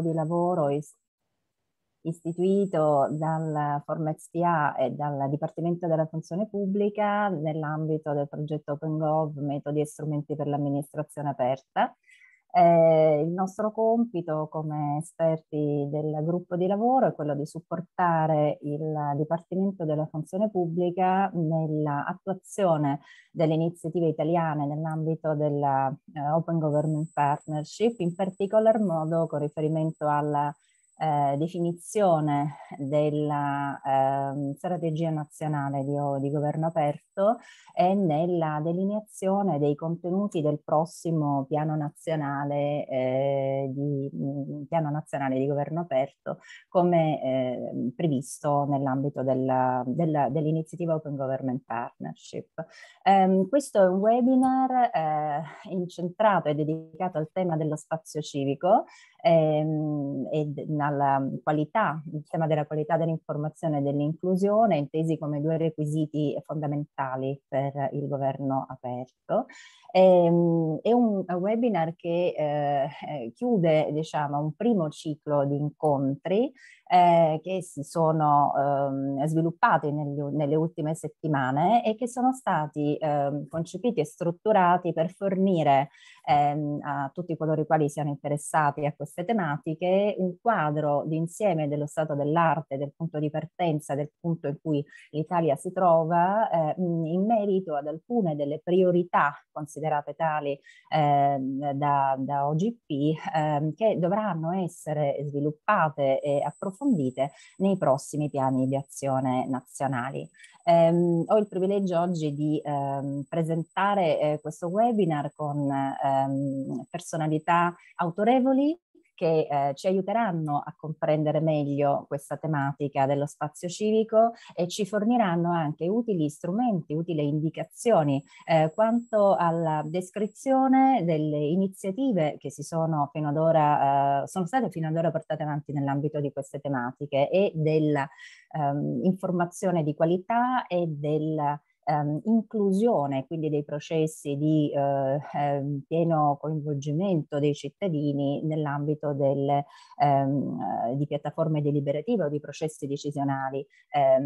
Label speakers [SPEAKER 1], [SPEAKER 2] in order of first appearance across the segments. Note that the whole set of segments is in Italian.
[SPEAKER 1] di lavoro istituito dal FormXPA e dal Dipartimento della Funzione Pubblica nell'ambito del progetto OpenGov Metodi e strumenti per l'amministrazione aperta, eh, il nostro compito come esperti del gruppo di lavoro è quello di supportare il Dipartimento della Funzione Pubblica nell'attuazione delle iniziative italiane nell'ambito della eh, Open Government Partnership, in particolar modo con riferimento alla eh, definizione della eh, strategia nazionale di, di, governo aperto e nella delineazione dei contenuti del prossimo piano nazionale, eh, di, mm, piano nazionale di, governo aperto come ehm, previsto nell'ambito dell'iniziativa dell Open Government Partnership. Ehm, questo è un webinar eh, incentrato e dedicato al tema dello spazio civico ehm, e, alla mm, qualità, il tema della qualità dell'informazione e dell'inclusione, intesi come due requisiti fondamentali per il governo aperto. E, ehm, è un webinar che eh, eh, chiude diciamo, un primo ciclo di incontri eh, che si sono ehm, sviluppati negli, nelle ultime settimane e che sono stati ehm, concepiti e strutturati per fornire ehm, a tutti coloro i quali siano interessati a queste tematiche un quadro d'insieme dello stato dell'arte, del punto di partenza, del punto in cui l'Italia si trova eh, in merito ad alcune delle priorità considerate tali eh, da, da OGP ehm, che dovranno essere sviluppate e approfondite approfondite nei prossimi piani di azione nazionali. Ehm, ho il privilegio oggi di ehm, presentare eh, questo webinar con ehm, personalità autorevoli che eh, ci aiuteranno a comprendere meglio questa tematica dello spazio civico e ci forniranno anche utili strumenti, utili indicazioni eh, quanto alla descrizione delle iniziative che si sono fino ad ora, eh, sono state fino ad ora portate avanti nell'ambito di queste tematiche e della ehm, di qualità e della ehm, inclusione quindi dei processi di eh, ehm, pieno coinvolgimento dei cittadini nell'ambito del, ehm, eh, di piattaforme deliberative o di processi decisionali ehm,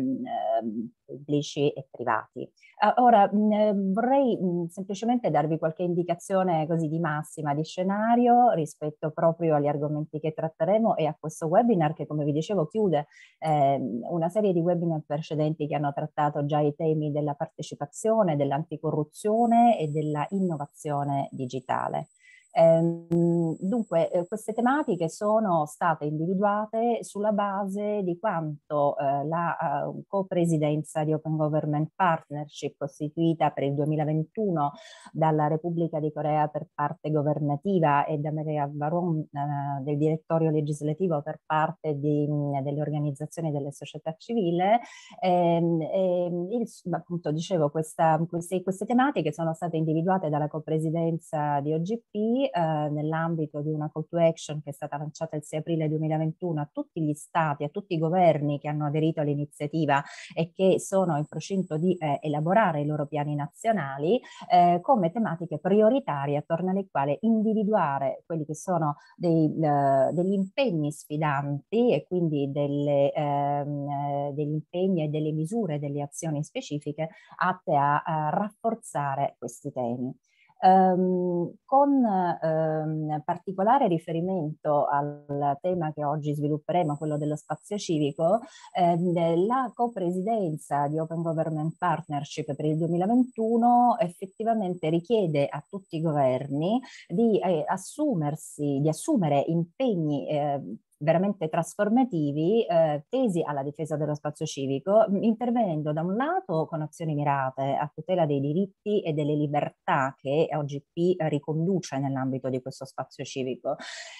[SPEAKER 1] ehm pubblici e privati. Ora ehm, vorrei semplicemente darvi qualche indicazione così di massima, di scenario rispetto proprio agli argomenti che tratteremo e a questo webinar che come vi dicevo chiude eh, una serie di webinar precedenti che hanno trattato già i temi della partecipazione partecipazione, dell'anticorruzione e dell'innovazione digitale. Ehm, dunque, eh, queste tematiche sono state individuate sulla base di quanto eh, la eh, copresidenza di Open Government Partnership costituita per il 2021 dalla Repubblica di Corea per parte governativa e da Maria Varon eh, del direttorio legislativo per parte di, mm, delle organizzazioni delle società civile, ehm, ehm il, appunto dicevo questa, queste, queste tematiche sono state individuate dalla copresidenza di OGP eh, nell'ambito di una call to action che è stata lanciata il 6 aprile 2021 a tutti gli stati, a tutti i governi che hanno aderito all'iniziativa e che sono in procinto di eh, elaborare i loro piani nazionali, eh, come tematiche prioritarie attorno alle quali individuare quelli che sono dei, le, degli impegni sfidanti e quindi delle, ehm, eh, degli impegni e delle misure, delle azioni specifiche atte a, a rafforzare questi temi ehm, con ehm, particolare riferimento al tema che oggi svilupperemo, quello dello spazio civico, ehm, la copresidenza di Open Government Partnership per il 2021 effettivamente richiede a tutti i governi di eh, assumersi, di assumere impegni eh, veramente trasformativi eh, tesi alla difesa dello spazio civico, intervenendo da un lato con azioni mirate a tutela dei diritti e delle libertà che OGP riconduce nell'ambito di questo spazio civico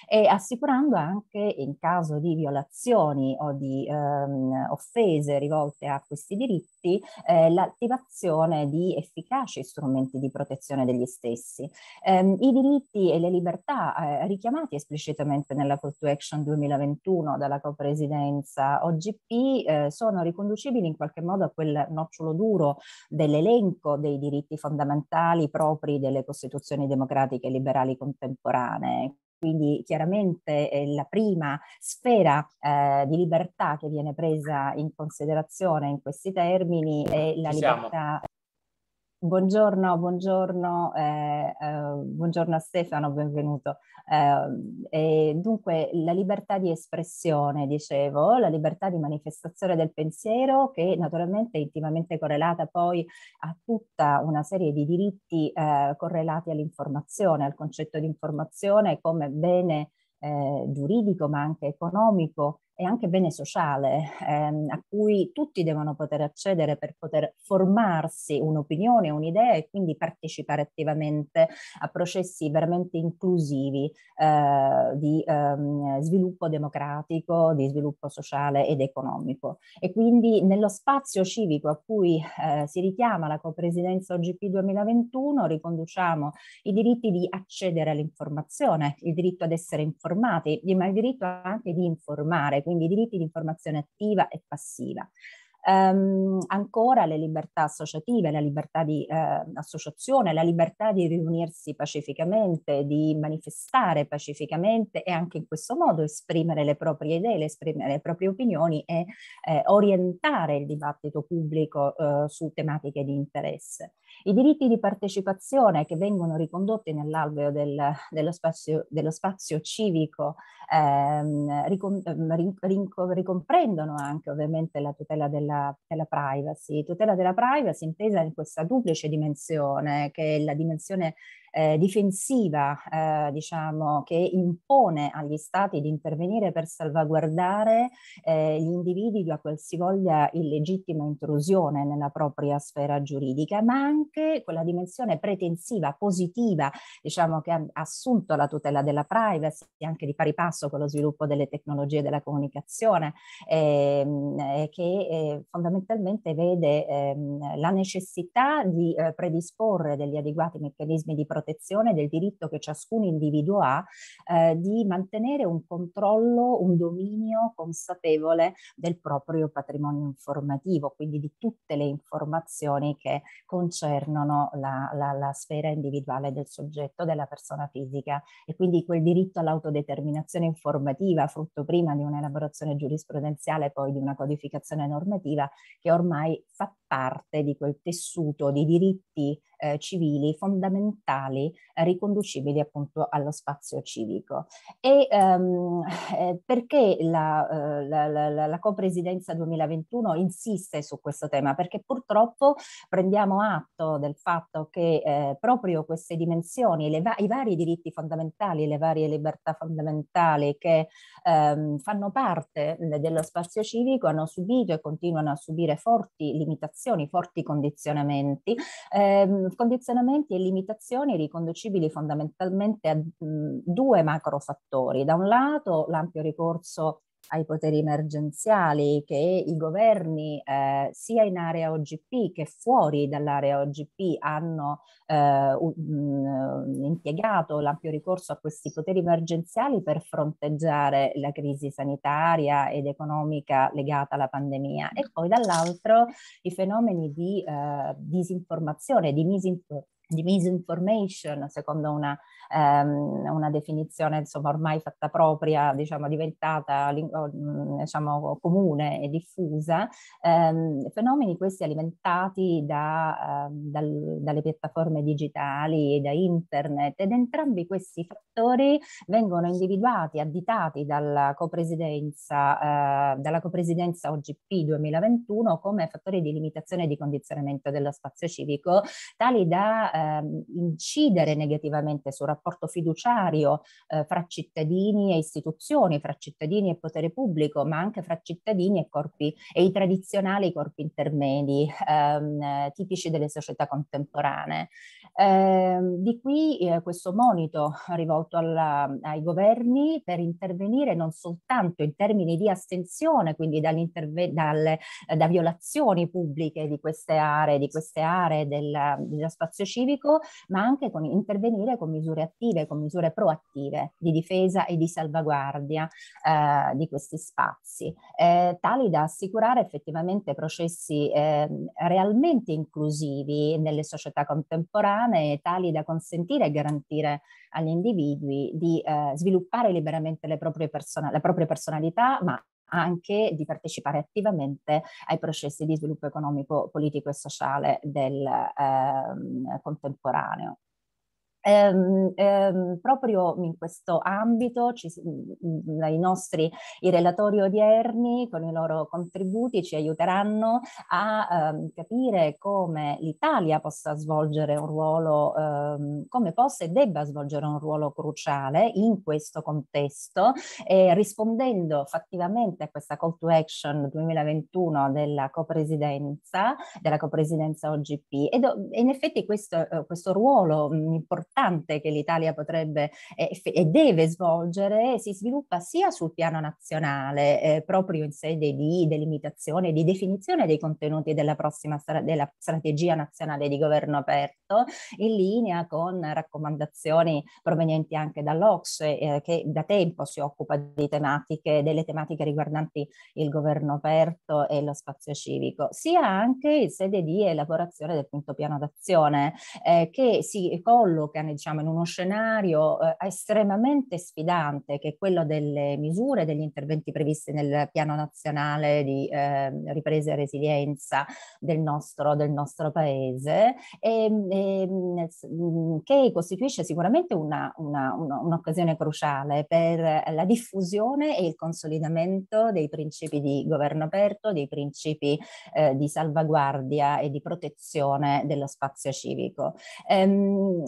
[SPEAKER 1] e assicurando anche in caso di violazioni o di ehm, offese rivolte a questi diritti tutti eh, l'attivazione di efficaci strumenti di protezione degli stessi. Eh, I diritti e le libertà eh, richiamati esplicitamente nella Call to Action 2021 dalla copresidenza OGP eh, sono riconducibili in qualche modo a quel nocciolo duro dell'elenco dei diritti fondamentali propri delle Costituzioni democratiche e liberali contemporanee quindi chiaramente eh, la prima sfera eh, di libertà che viene presa in considerazione in questi termini è la libertà Buongiorno, buongiorno, eh, eh, buongiorno, a Stefano, benvenuto. Eh, dunque, la libertà di espressione, dicevo, la libertà di manifestazione del pensiero che naturalmente è intimamente correlata poi a tutta una serie di diritti eh, correlati all'informazione, al concetto di informazione come bene eh, giuridico ma anche economico è anche bene sociale ehm, a cui tutti devono poter accedere per poter formarsi un'opinione, un'idea e quindi partecipare attivamente a processi veramente inclusivi eh, di ehm, sviluppo democratico, di sviluppo sociale ed economico. E quindi nello spazio civico a cui eh, si richiama la copresidenza OGP 2021 riconduciamo i diritti di accedere all'informazione, il diritto ad essere informati, ma il diritto anche di informare quindi i diritti di informazione attiva e passiva. Um, ancora le libertà associative, la libertà di eh, associazione, la libertà di riunirsi pacificamente, di manifestare pacificamente e anche in questo modo esprimere le proprie idee, le, esprimere le proprie opinioni e eh, orientare il dibattito pubblico eh, su tematiche di interesse. I diritti di partecipazione che vengono ricondotti nell'alveo del, dello, spazio, dello, spazio, civico ehm, ehm ricomprendono anche ovviamente la tutela della, della privacy, tutela della privacy intesa in questa duplice dimensione che è la dimensione eh, difensiva eh, diciamo, che impone agli stati di intervenire per salvaguardare eh, gli individui da qualsivoglia illegittima intrusione nella propria sfera giuridica, ma anche quella dimensione pretensiva, positiva, diciamo, che ha assunto la tutela della privacy, anche di pari passo con lo sviluppo delle tecnologie della comunicazione, ehm, eh, che eh, fondamentalmente vede ehm, la necessità di eh, predisporre degli adeguati meccanismi di protezione protezione del diritto che ciascun individuo ha eh, di mantenere un controllo, un dominio consapevole del proprio patrimonio informativo, quindi di tutte le informazioni che concernono la, la, la sfera individuale del soggetto, della persona fisica e quindi quel diritto all'autodeterminazione informativa, frutto prima di un'elaborazione giurisprudenziale, poi di una codificazione normativa che ormai fa parte di quel tessuto di diritti eh, civili fondamentali eh, riconducibili appunto allo spazio civico. E ehm, eh, perché eh, la, la, la, la copresidenza 2021 insiste su questo tema? Perché purtroppo prendiamo atto del fatto che eh, proprio queste dimensioni, va- i vari diritti fondamentali, le varie libertà fondamentali che ehm, fanno parte eh, dello spazio civico hanno subito e continuano a subire forti limitazioni limitazioni, forti condizionamenti, ehm, condizionamenti e limitazioni riconducibili fondamentalmente a mh, due macrofattori. Da un lato l'ampio ricorso ai poteri emergenziali che i governi eh, sia in area OGP che fuori dall'area OGP hanno eh, um, impiegato l'ampio ricorso a questi poteri emergenziali per fronteggiare la crisi sanitaria ed economica legata alla pandemia e poi dall'altro i fenomeni di eh, disinformazione, di misinformazione di misinformation, secondo una, ehm, una definizione insomma, ormai fatta propria, diciamo, diventata mm, diciamo, comune e diffusa, ehm, fenomeni questi alimentati da, eh, dal, dalle piattaforme digitali e da internet ed entrambi questi fattori vengono individuati, additati dalla copresidenza, eh, dalla copresidenza OGP 2021 come fattori di limitazione e di condizionamento dello spazio civico, tali da eh, ehm, incidere negativamente sul rapporto fiduciario eh, fra cittadini e istituzioni, fra cittadini e potere pubblico, ma anche fra cittadini e corpi e i tradizionali corpi intermedi ehm, tipici delle società contemporanee. Eh, di qui eh, questo monito rivolto alla, ai governi per intervenire non soltanto in termini di astensione, quindi dalle, eh, da violazioni pubbliche di queste aree, di queste aree del, dello spazio civico, ma anche con, intervenire con misure attive, con misure proattive di difesa e di salvaguardia eh, di questi spazi, eh, tali da assicurare effettivamente processi eh, realmente inclusivi nelle società contemporanee esame tali da consentire e garantire agli individui di eh, sviluppare liberamente person- la propria personalità, ma anche di partecipare attivamente ai processi di sviluppo economico, politico e sociale del eh, contemporaneo. Ehm, ehm, proprio in questo ambito ci, mm, mm, i nostri i relatori odierni con i loro contributi ci aiuteranno a ehm, capire come l'Italia possa svolgere un ruolo, ehm, come possa e debba svolgere un ruolo cruciale in questo contesto e rispondendo fattivamente a questa call to action 2021 della copresidenza, della copresidenza OGP. ed in effetti questo, eh, questo ruolo mm, importante importante che l'Italia potrebbe eh, e deve svolgere si sviluppa sia sul piano nazionale, eh, proprio in sede di delimitazione, e di definizione dei contenuti della prossima stra- della strategia nazionale di governo aperto, in linea con raccomandazioni provenienti anche dall'Ox, eh, che da tempo si occupa di tematiche, delle tematiche riguardanti il governo aperto e lo spazio civico, sia anche in sede di elaborazione del quinto piano d'azione, eh, che si colloca italiane, diciamo, in uno scenario eh, estremamente sfidante che è quello delle misure, e degli interventi previsti nel piano nazionale di eh, ripresa e resilienza del nostro, del nostro paese, e, ehm, e, ehm, mhmm, che costituisce sicuramente una, una, una, un'occasione cruciale per la diffusione e il consolidamento dei principi di governo aperto, dei principi eh, di salvaguardia e di protezione dello spazio civico. Ehm,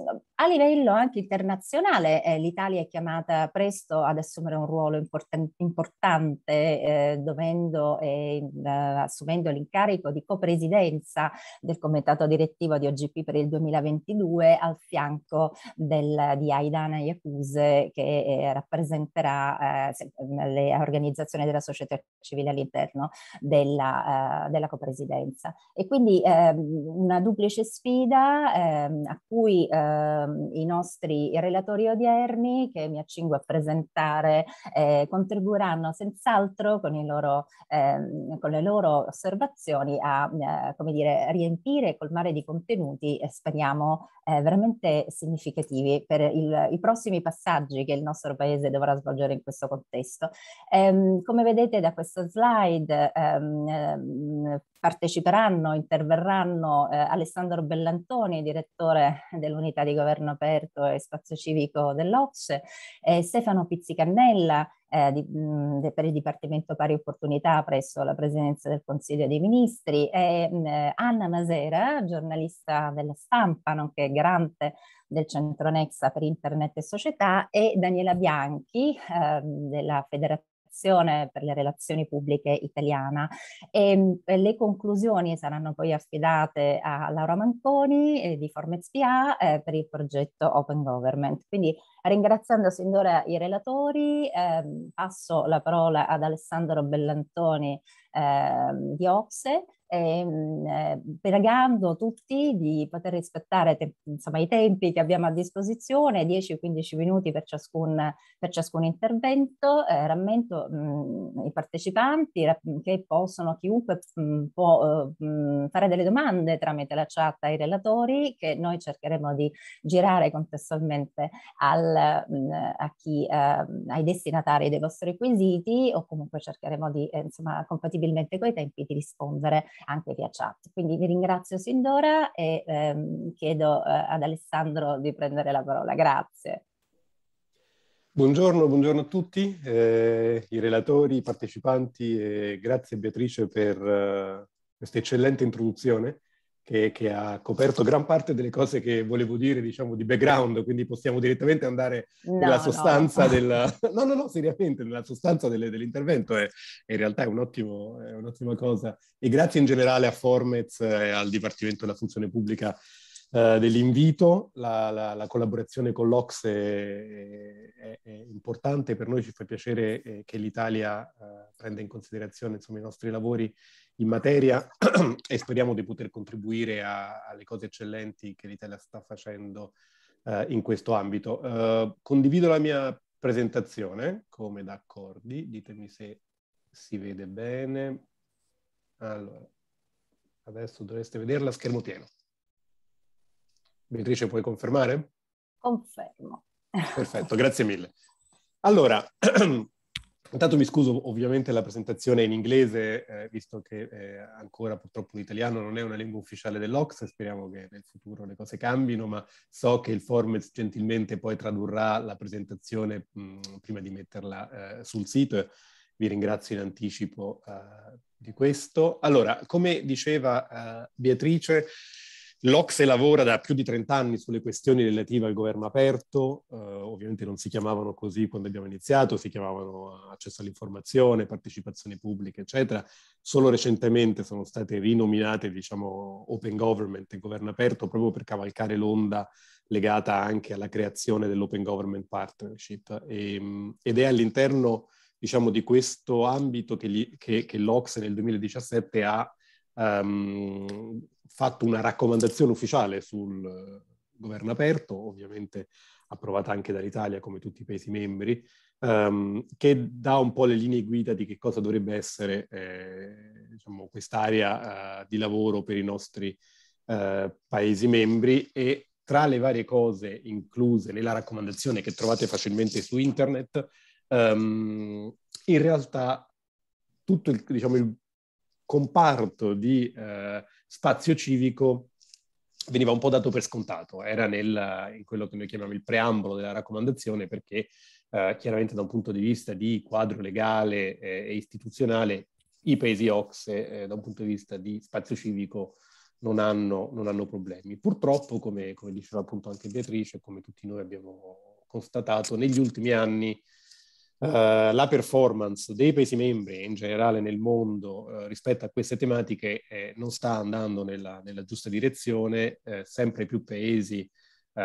[SPEAKER 1] a livello anche internazionale eh, l'Italia è chiamata presto ad assumere un ruolo important- importante, eh, dovendo, eh, eh, assumendo l'incarico di copresidenza del comitato direttivo di OGP per il 2022 al fianco del, di Aidana Iacuse che eh, rappresenterà eh, le organizzazioni della società civile all'interno della, della copresidenza. E quindi ehm, una duplice sfida ehm, a cui eh, Ehm, i nostri relatori odierni che mi accingo a presentare eh, contribuiranno senz'altro con, eh, con, le loro osservazioni a eh, dire, riempire e colmare di contenuti, speriamo, eh, veramente significativi per il, i prossimi passaggi che il nostro Paese dovrà svolgere in questo contesto. Ehm, come vedete da questa slide, ehm, ehm Parteciperanno, interverranno eh, Alessandro Bellantoni, direttore dell'unità di governo aperto e spazio civico dell'Ocse, eh, Stefano Pizzicannella eh, di, mh, mm, per il Dipartimento Pari Opportunità presso la Presidenza del Consiglio dei Ministri e mh, mm, Anna Masera, giornalista della stampa, nonché garante del Centro Nexa per Internet e Società e Daniela Bianchi ehm, della Federazione Associazione per le Relazioni Pubbliche Italiana. E, eh, le conclusioni saranno poi affidate a Laura Manconi eh, di Formez PA eh, per il progetto Open Government. Quindi ringraziando sin d'ora i relatori, eh, passo la parola ad Alessandro Bellantoni ehm, di Ocse ehm, eh, pregando tutti di poter rispettare te- insomma, i tempi che abbiamo a disposizione, 10-15 minuti per ciascun, per ciascun intervento. Eh, rammento mh, mm, i partecipanti che possono, chiunque mh, mm, può mh, eh, mm, fare delle domande tramite la chat ai relatori che noi cercheremo di girare contestualmente al, a chi, eh, ai destinatari dei vostri quesiti o comunque cercheremo di, eh, insomma, compatibilmente con i tempi, di rispondere anche via chat. Quindi vi ringrazio sin d'ora e ehm, chiedo eh, ad Alessandro di prendere la parola. Grazie.
[SPEAKER 2] Buongiorno, buongiorno a tutti, eh, i relatori, i partecipanti e grazie Beatrice per eh, questa eccellente introduzione che, che, ha coperto gran parte delle cose che volevo dire, diciamo, di background, quindi possiamo direttamente andare
[SPEAKER 3] no, nella sostanza no. del...
[SPEAKER 2] No, no, no, seriamente, nella sostanza delle, dell'intervento è, eh, in realtà è, un ottimo, è un'ottima cosa. E grazie in generale a Formez e al Dipartimento della Funzione Pubblica eh, dell'invito, la, la, la, collaborazione con l'Ox è, è, è, importante, per noi ci fa piacere eh, che l'Italia eh, prenda in considerazione insomma, i nostri lavori in materia e speriamo di poter contribuire a, alle cose eccellenti che l'Italia sta facendo eh, in questo ambito. condivido la mia presentazione, come da ditemi se si vede bene. Allora, adesso dovreste vederla a schermo pieno. Beatrice, puoi confermare?
[SPEAKER 1] Confermo.
[SPEAKER 2] Perfetto, grazie mille. Allora, intanto mi scuso ovviamente la presentazione in inglese, eh, visto che eh, ancora purtroppo l'italiano non è una lingua ufficiale dell'Ox, speriamo che nel futuro le cose cambino, ma so che il format gentilmente poi tradurrà la presentazione mh, prima di metterla eh, sul sito. Vi ringrazio in anticipo eh, di questo. Allora, come diceva eh, Beatrice, L'Ocse lavora da più di 30 anni sulle questioni relative al governo aperto, eh, ovviamente non si chiamavano così quando abbiamo iniziato, si chiamavano accesso all'informazione, partecipazione pubblica, eccetera. Solo recentemente sono state rinominate, diciamo, Open Government e governo aperto proprio per cavalcare l'onda legata anche alla creazione dell'Open Government Partnership e, ehm, ed è all'interno diciamo, di questo ambito che, gli, che, che l'Ocse nel 2017 ha um, fatto una raccomandazione ufficiale sul eh, governo aperto, ovviamente approvata anche dall'Italia come tutti i paesi membri, um, che dà un po' le linee guida di che cosa dovrebbe essere eh, diciamo, quest'area uh, di lavoro per i nostri uh, paesi membri e tra le varie cose incluse nella raccomandazione che trovate facilmente su internet, um, in realtà tutto il, diciamo, il comparto di uh, spazio civico veniva un po' dato per scontato, era nel, in quello che noi chiamiamo il preambolo della raccomandazione perché eh, chiaramente da un punto di vista di quadro legale eh, e istituzionale i paesi Ox eh, da un punto di vista di spazio civico non hanno, non hanno problemi. Purtroppo, come, come, diceva appunto anche Beatrice, come tutti noi abbiamo constatato, negli ultimi anni eh, la performance dei Paesi membri e in generale nel mondo uh, rispetto a queste tematiche eh, non sta andando nella, nella giusta direzione, eh, sempre più Paesi, uh,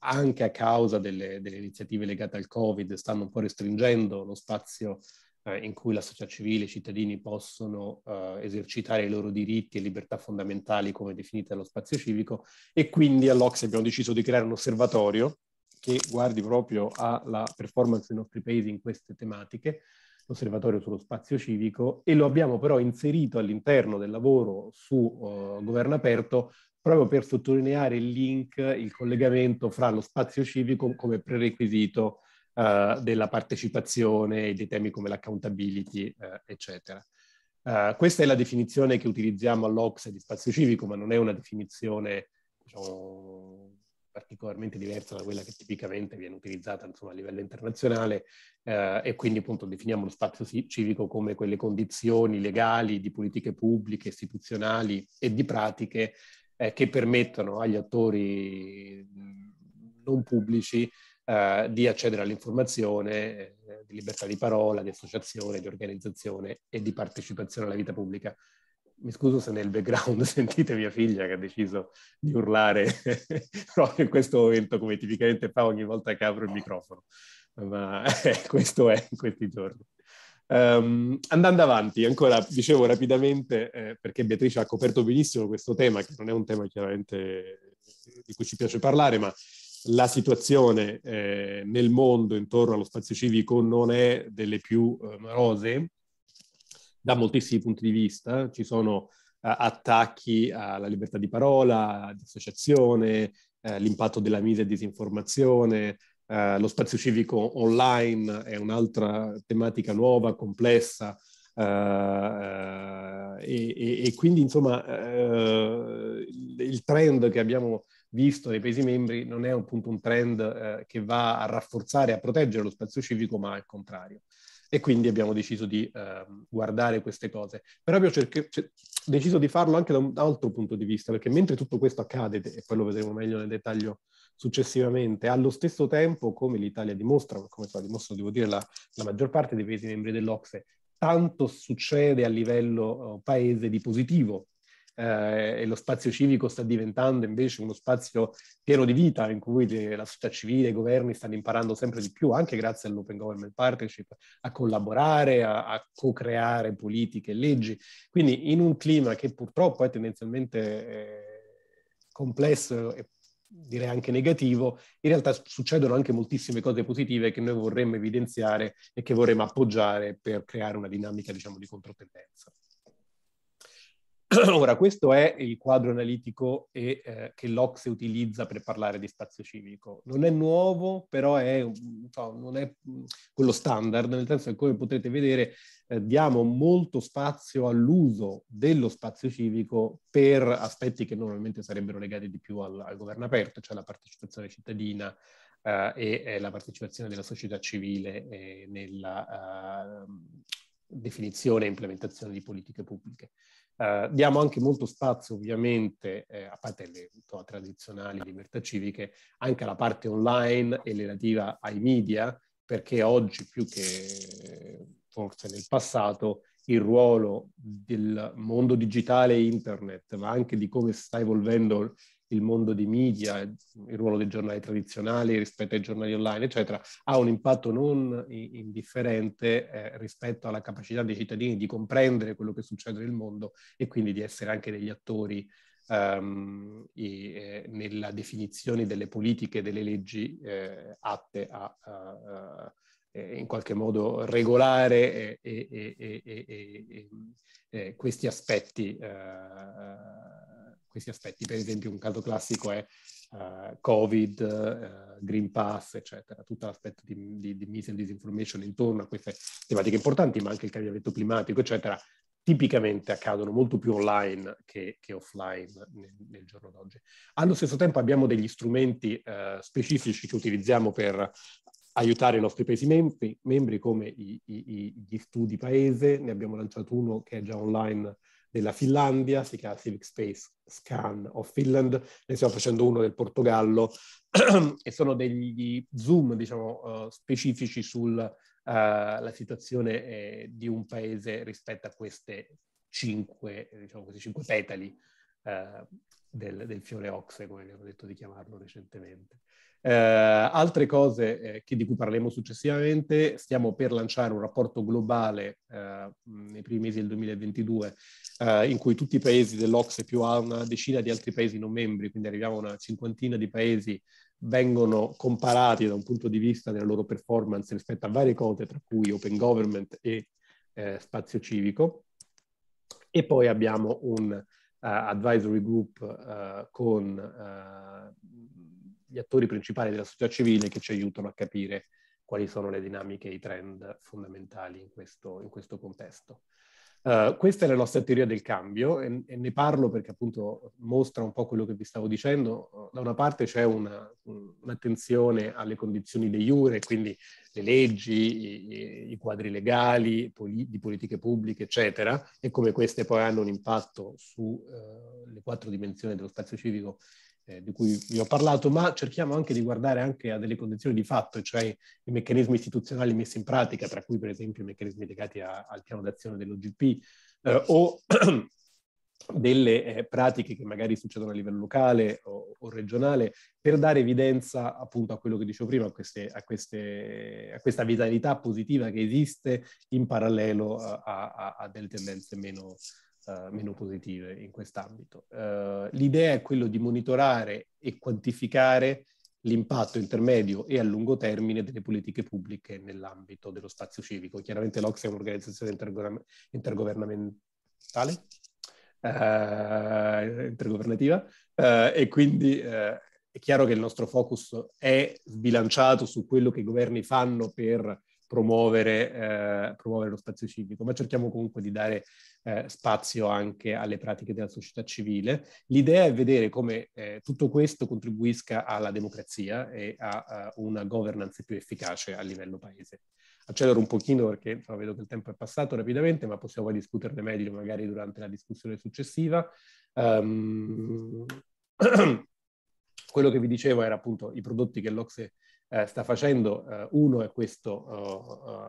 [SPEAKER 2] anche a causa delle, delle, iniziative legate al Covid, stanno un po' restringendo lo spazio in cui la società civile e i cittadini possono esercitare i loro diritti e libertà fondamentali come definite dallo spazio civico e quindi all'Ox abbiamo deciso di creare un osservatorio che guardi proprio alla performance dei nostri paesi in queste tematiche, l'osservatorio sullo spazio civico, e lo abbiamo però inserito all'interno del lavoro su uh, governo aperto proprio per sottolineare il link, il collegamento fra lo spazio civico come prerequisito uh, della partecipazione e dei temi come l'accountability, uh, eccetera. Uh, questa è la definizione che utilizziamo all'Ox di spazio civico, ma non è una definizione diciamo, particolarmente diversa da quella che tipicamente viene utilizzata insomma, a livello internazionale eh, e quindi appunto definiamo lo spazio civico come quelle condizioni legali di politiche pubbliche, istituzionali e di pratiche eh, che permettono agli attori non pubblici eh, di accedere all'informazione, eh, di libertà di parola, di associazione, di organizzazione e di partecipazione alla vita pubblica mi scuso se nel background sentite mia figlia che ha deciso di urlare proprio in questo momento, come tipicamente fa ogni volta che apro il microfono, ma questo è in questi giorni. Um, andando avanti, ancora dicevo rapidamente, eh, perché Beatrice ha coperto benissimo questo tema, che non è un tema chiaramente di cui ci piace parlare, ma la situazione eh, nel mondo intorno allo spazio civico non è delle più eh, rosee da moltissimi punti di vista. Ci sono eh, attacchi alla libertà di parola, di associazione, eh, l'impatto della media e disinformazione, Uh, lo spazio civico online è un'altra tematica nuova, complessa uh, uh, e, e, quindi insomma il trend che abbiamo visto nei Paesi membri non è appunto un trend che va a rafforzare, a proteggere lo spazio civico, ma al contrario e quindi abbiamo deciso di eh, guardare queste cose. Però abbiamo cerch- c- cioè, deciso di farlo anche da un altro punto di vista, perché mentre tutto questo accade, e poi lo vedremo meglio nel dettaglio successivamente, allo stesso tempo, come l'Italia dimostra, come so, dimostra, devo dire, la, la maggior parte dei paesi membri dell'Ocse, tanto succede a livello uh, paese di positivo eh, e lo spazio civico sta diventando invece uno spazio pieno di vita in cui la società civile, i governi stanno imparando sempre di più, anche grazie all'Open Government Partnership, a collaborare, a, a co-creare politiche e leggi. Quindi in un clima che purtroppo è tendenzialmente eh, complesso e direi anche negativo, in realtà succedono anche moltissime cose positive che noi vorremmo evidenziare e che vorremmo appoggiare per creare una dinamica, diciamo, di controtendenza. Ora, questo è il quadro analitico e, eh, che l'Ocse utilizza per parlare di spazio civico. Non è nuovo, però è, no, non è mm, quello standard, nel senso che come potrete vedere eh, diamo molto spazio all'uso dello spazio civico per aspetti che normalmente sarebbero legati di più al, al governo aperto, cioè la partecipazione cittadina, Uh, e, e, la partecipazione della società civile eh, nella uh, definizione e implementazione di politiche pubbliche. Uh, diamo anche molto spazio, ovviamente, eh, a parte le to, tradizionali libertà civiche, anche alla parte online e relativa ai media, perché oggi più che forse nel passato il ruolo del mondo digitale e internet, ma anche di come sta evolvendo il mondo dei media, il ruolo dei giornali tradizionali rispetto ai giornali online, eccetera, ha un impatto non indifferente eh, rispetto alla capacità dei cittadini di comprendere quello che succede nel mondo e quindi di essere anche degli attori ehm, e, eh, nella definizione delle politiche, delle leggi eh, atte a, a, a eh, in qualche modo regolare e, e, e, eh, questi aspetti eh, questi aspetti. Per esempio un caso classico è uh, Covid, uh, Green Pass, eccetera, tutto l'aspetto di, di, di mis- and disinformation intorno a queste tematiche importanti, ma anche il cambiamento climatico, eccetera, tipicamente accadono molto più online che, che offline nel, nel, giorno d'oggi. Allo stesso tempo abbiamo degli strumenti uh, specifici che utilizziamo per aiutare i nostri paesi membri, membri come i, i, gli studi paese, ne abbiamo lanciato uno che è già online della Finlandia, si chiama Civic Space Scan of Finland, ne stiamo facendo uno del Portogallo e sono degli zoom, diciamo, uh, specifici sulla eh, uh, situazione eh, di un paese rispetto a queste cinque, diciamo, questi cinque petali uh, del, del, fiore oxe, come abbiamo detto di chiamarlo recentemente. Eh, altre cose eh, che, di cui parleremo successivamente, stiamo per lanciare un rapporto globale eh, nei primi mesi del 2022 eh, in cui tutti i paesi dell'Ox e più una decina di altri paesi non membri, quindi arriviamo a una cinquantina di paesi, vengono comparati da un punto di vista della loro performance rispetto a varie cose, tra cui open government e eh, spazio civico. E poi abbiamo un uh, advisory group uh, con uh, gli attori principali della società civile che ci aiutano a capire quali sono le dinamiche e i trend fondamentali in questo, in questo contesto. Uh, questa è la nostra teoria del cambio e, e, ne parlo perché appunto mostra un po' quello che vi stavo dicendo. Da una parte c'è una, un'attenzione alle condizioni dei jure, quindi le leggi, i, i quadri legali, poli, di politiche pubbliche, eccetera, e come queste poi hanno un impatto sulle eh, uh, quattro dimensioni dello spazio civico eh, di cui vi ho parlato, ma cerchiamo anche di guardare anche a delle condizioni di fatto, cioè i meccanismi istituzionali messi in pratica, tra cui per esempio i meccanismi legati a, al piano d'azione dell'OGP eh, o delle eh, pratiche che magari succedono a livello locale o, o, regionale per dare evidenza appunto a quello che dicevo prima, a, queste, a, queste, a questa vitalità positiva che esiste in parallelo a, a delle tendenze meno, meno positive in quest'ambito. Uh, l'idea è quella di monitorare e quantificare l'impatto intermedio e a lungo termine delle politiche pubbliche nell'ambito dello spazio civico. Chiaramente l'Ox è un'organizzazione intergo- intergovernamentale,
[SPEAKER 3] uh,
[SPEAKER 2] intergovernativa, eh, e quindi è chiaro che il nostro focus è sbilanciato su quello che i governi fanno per promuovere, eh, promuovere, lo spazio civico, ma cerchiamo comunque di dare eh, spazio anche alle pratiche della società civile. L'idea è vedere come eh, tutto questo contribuisca alla democrazia e a, a, una governance più efficace a livello paese. Accelero un pochino perché insomma, vedo che il tempo è passato rapidamente, ma possiamo poi discuterne meglio magari durante la discussione successiva. Um, quello che vi dicevo era appunto i prodotti che l'Ocse eh, sta facendo. Eh, uno è questo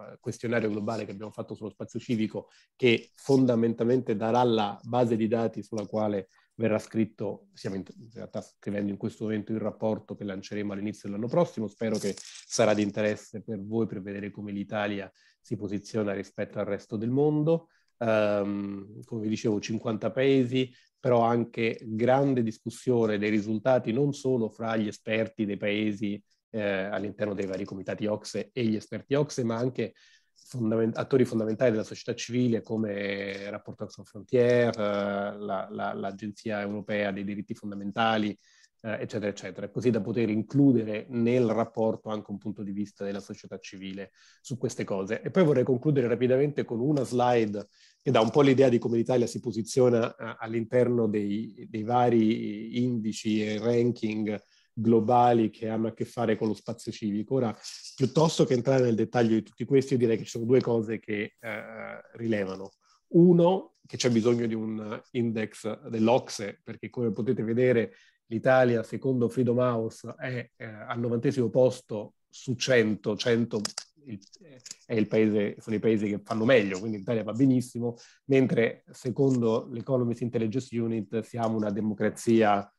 [SPEAKER 2] eh, eh, questionario globale che abbiamo fatto sullo spazio civico, che fondamentalmente darà la base di dati sulla quale verrà scritto, stiamo in realtà scrivendo in questo momento il rapporto che lanceremo all'inizio dell'anno prossimo, spero che sarà di interesse per voi per vedere come l'Italia si posiziona rispetto al resto del mondo. Um, come vi dicevo, 50 paesi, però anche grande discussione dei risultati non solo fra gli esperti dei paesi eh, all'interno dei vari comitati OXE e gli esperti OXE, ma anche fondament- attori fondamentali della società civile come Rapporteur sans frontières, eh, la, la, l'Agenzia europea dei diritti fondamentali, eh, eccetera, eccetera, così da poter includere nel rapporto anche un punto di vista della società civile su queste cose. E poi vorrei concludere rapidamente con una slide che dà un po' l'idea di come l'Italia si posiziona eh, all'interno dei, dei, vari indici e ranking globali che hanno a che fare con lo spazio civico. Ora, piuttosto che entrare nel dettaglio di tutti questi, io direi che ci sono due cose che eh, rilevano. Uno, che c'è bisogno di un index dell'Ocse, perché come potete vedere l'Italia, secondo Freedom House, è eh, al novantesimo posto su 100, 100 il, paese, sono i paesi che fanno meglio, quindi l'Italia va benissimo, mentre secondo l'Economist Intelligence Unit siamo una democrazia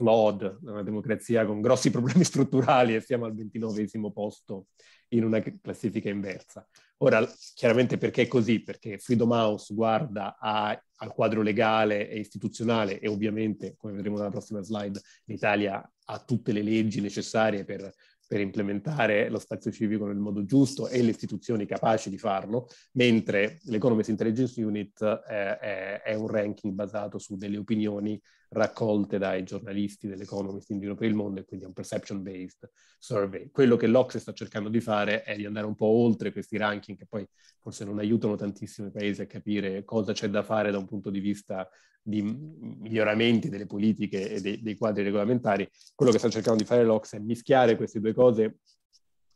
[SPEAKER 2] flawed, una democrazia con grossi problemi strutturali e siamo al ventinovesimo posto in una classifica inversa. Ora, chiaramente perché è così? Perché Freedom House guarda a, al quadro legale e istituzionale e ovviamente, come vedremo nella prossima slide, l'Italia ha tutte le leggi necessarie per, per implementare lo spazio civico nel modo giusto e le istituzioni capaci di farlo, mentre l'Economist Intelligence Unit eh, è, è un ranking basato su delle opinioni raccolte dai giornalisti dell'Economist in giro per il mondo e quindi è un perception based survey. Quello che l'Ocse sta cercando di fare è di andare un po' oltre questi ranking che poi forse non aiutano tantissimo i paesi a capire cosa c'è da fare da un punto di vista di miglioramenti delle politiche e dei, dei quadri regolamentari. Quello che sta cercando di fare l'Ocse è mischiare queste due cose,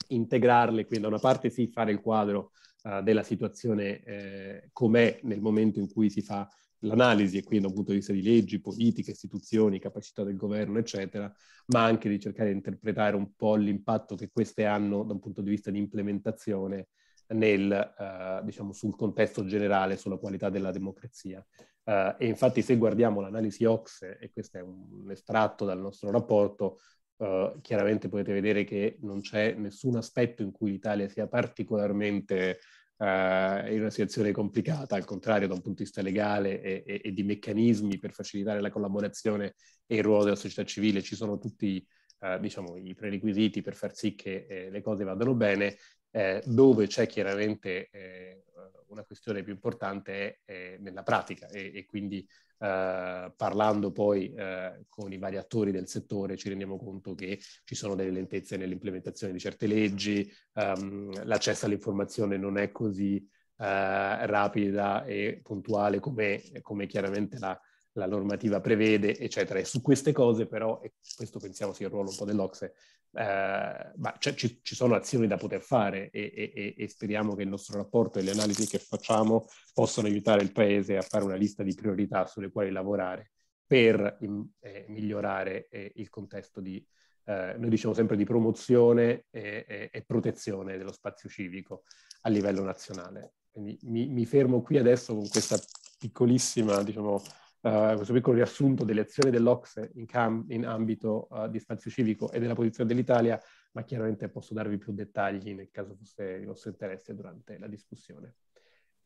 [SPEAKER 2] integrarle, quindi da una parte sì fare il quadro eh, della situazione eh, com'è nel momento in cui si fa l'analisi, e qui da un punto di vista di leggi, politiche, istituzioni, capacità del governo, eccetera, ma anche di cercare di interpretare un po' l'impatto che queste hanno da un punto di vista di implementazione nel, uh, diciamo, sul contesto generale, sulla qualità della democrazia. Uh, e infatti se guardiamo l'analisi OXE, e questo è un estratto dal nostro rapporto, Uh, chiaramente potete vedere che non c'è nessun aspetto in cui l'Italia sia particolarmente eh, in una situazione complicata, al contrario da un punto di vista legale e, e, e, di meccanismi per facilitare la collaborazione e il ruolo della società civile, ci sono tutti eh, diciamo, i prerequisiti per far sì che eh, le cose vadano bene, eh, dove c'è chiaramente eh, una questione più importante è, eh, nella pratica e, e quindi eh, parlando poi eh, con i vari attori del settore ci rendiamo conto che ci sono delle lentezze nell'implementazione di certe leggi, ehm, l'accesso all'informazione non è così eh, rapida e puntuale come, come chiaramente la, la normativa prevede, eccetera. E su queste cose però, e questo pensiamo sia il ruolo un po' dell'Ocse, eh, ma cioè, ci, ci, sono azioni da poter fare e, e, e, speriamo che il nostro rapporto e le analisi che facciamo possano aiutare il Paese a fare una lista di priorità sulle quali lavorare per mm, eh, migliorare eh, il contesto di, eh, noi diciamo sempre di promozione e, e, e, protezione dello spazio civico a livello nazionale. Quindi mi, mi fermo qui adesso con questa piccolissima diciamo, uh, questo piccolo riassunto delle azioni dell'Ocse in, cam- in ambito uh, di spazio civico e della posizione dell'Italia, ma chiaramente posso darvi più dettagli nel caso fosse di vostro interesse durante la discussione.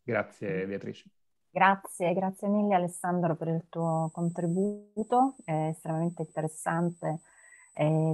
[SPEAKER 2] Grazie mm. Beatrice.
[SPEAKER 1] Grazie, grazie mille Alessandro per il tuo contributo, è estremamente interessante Ehm,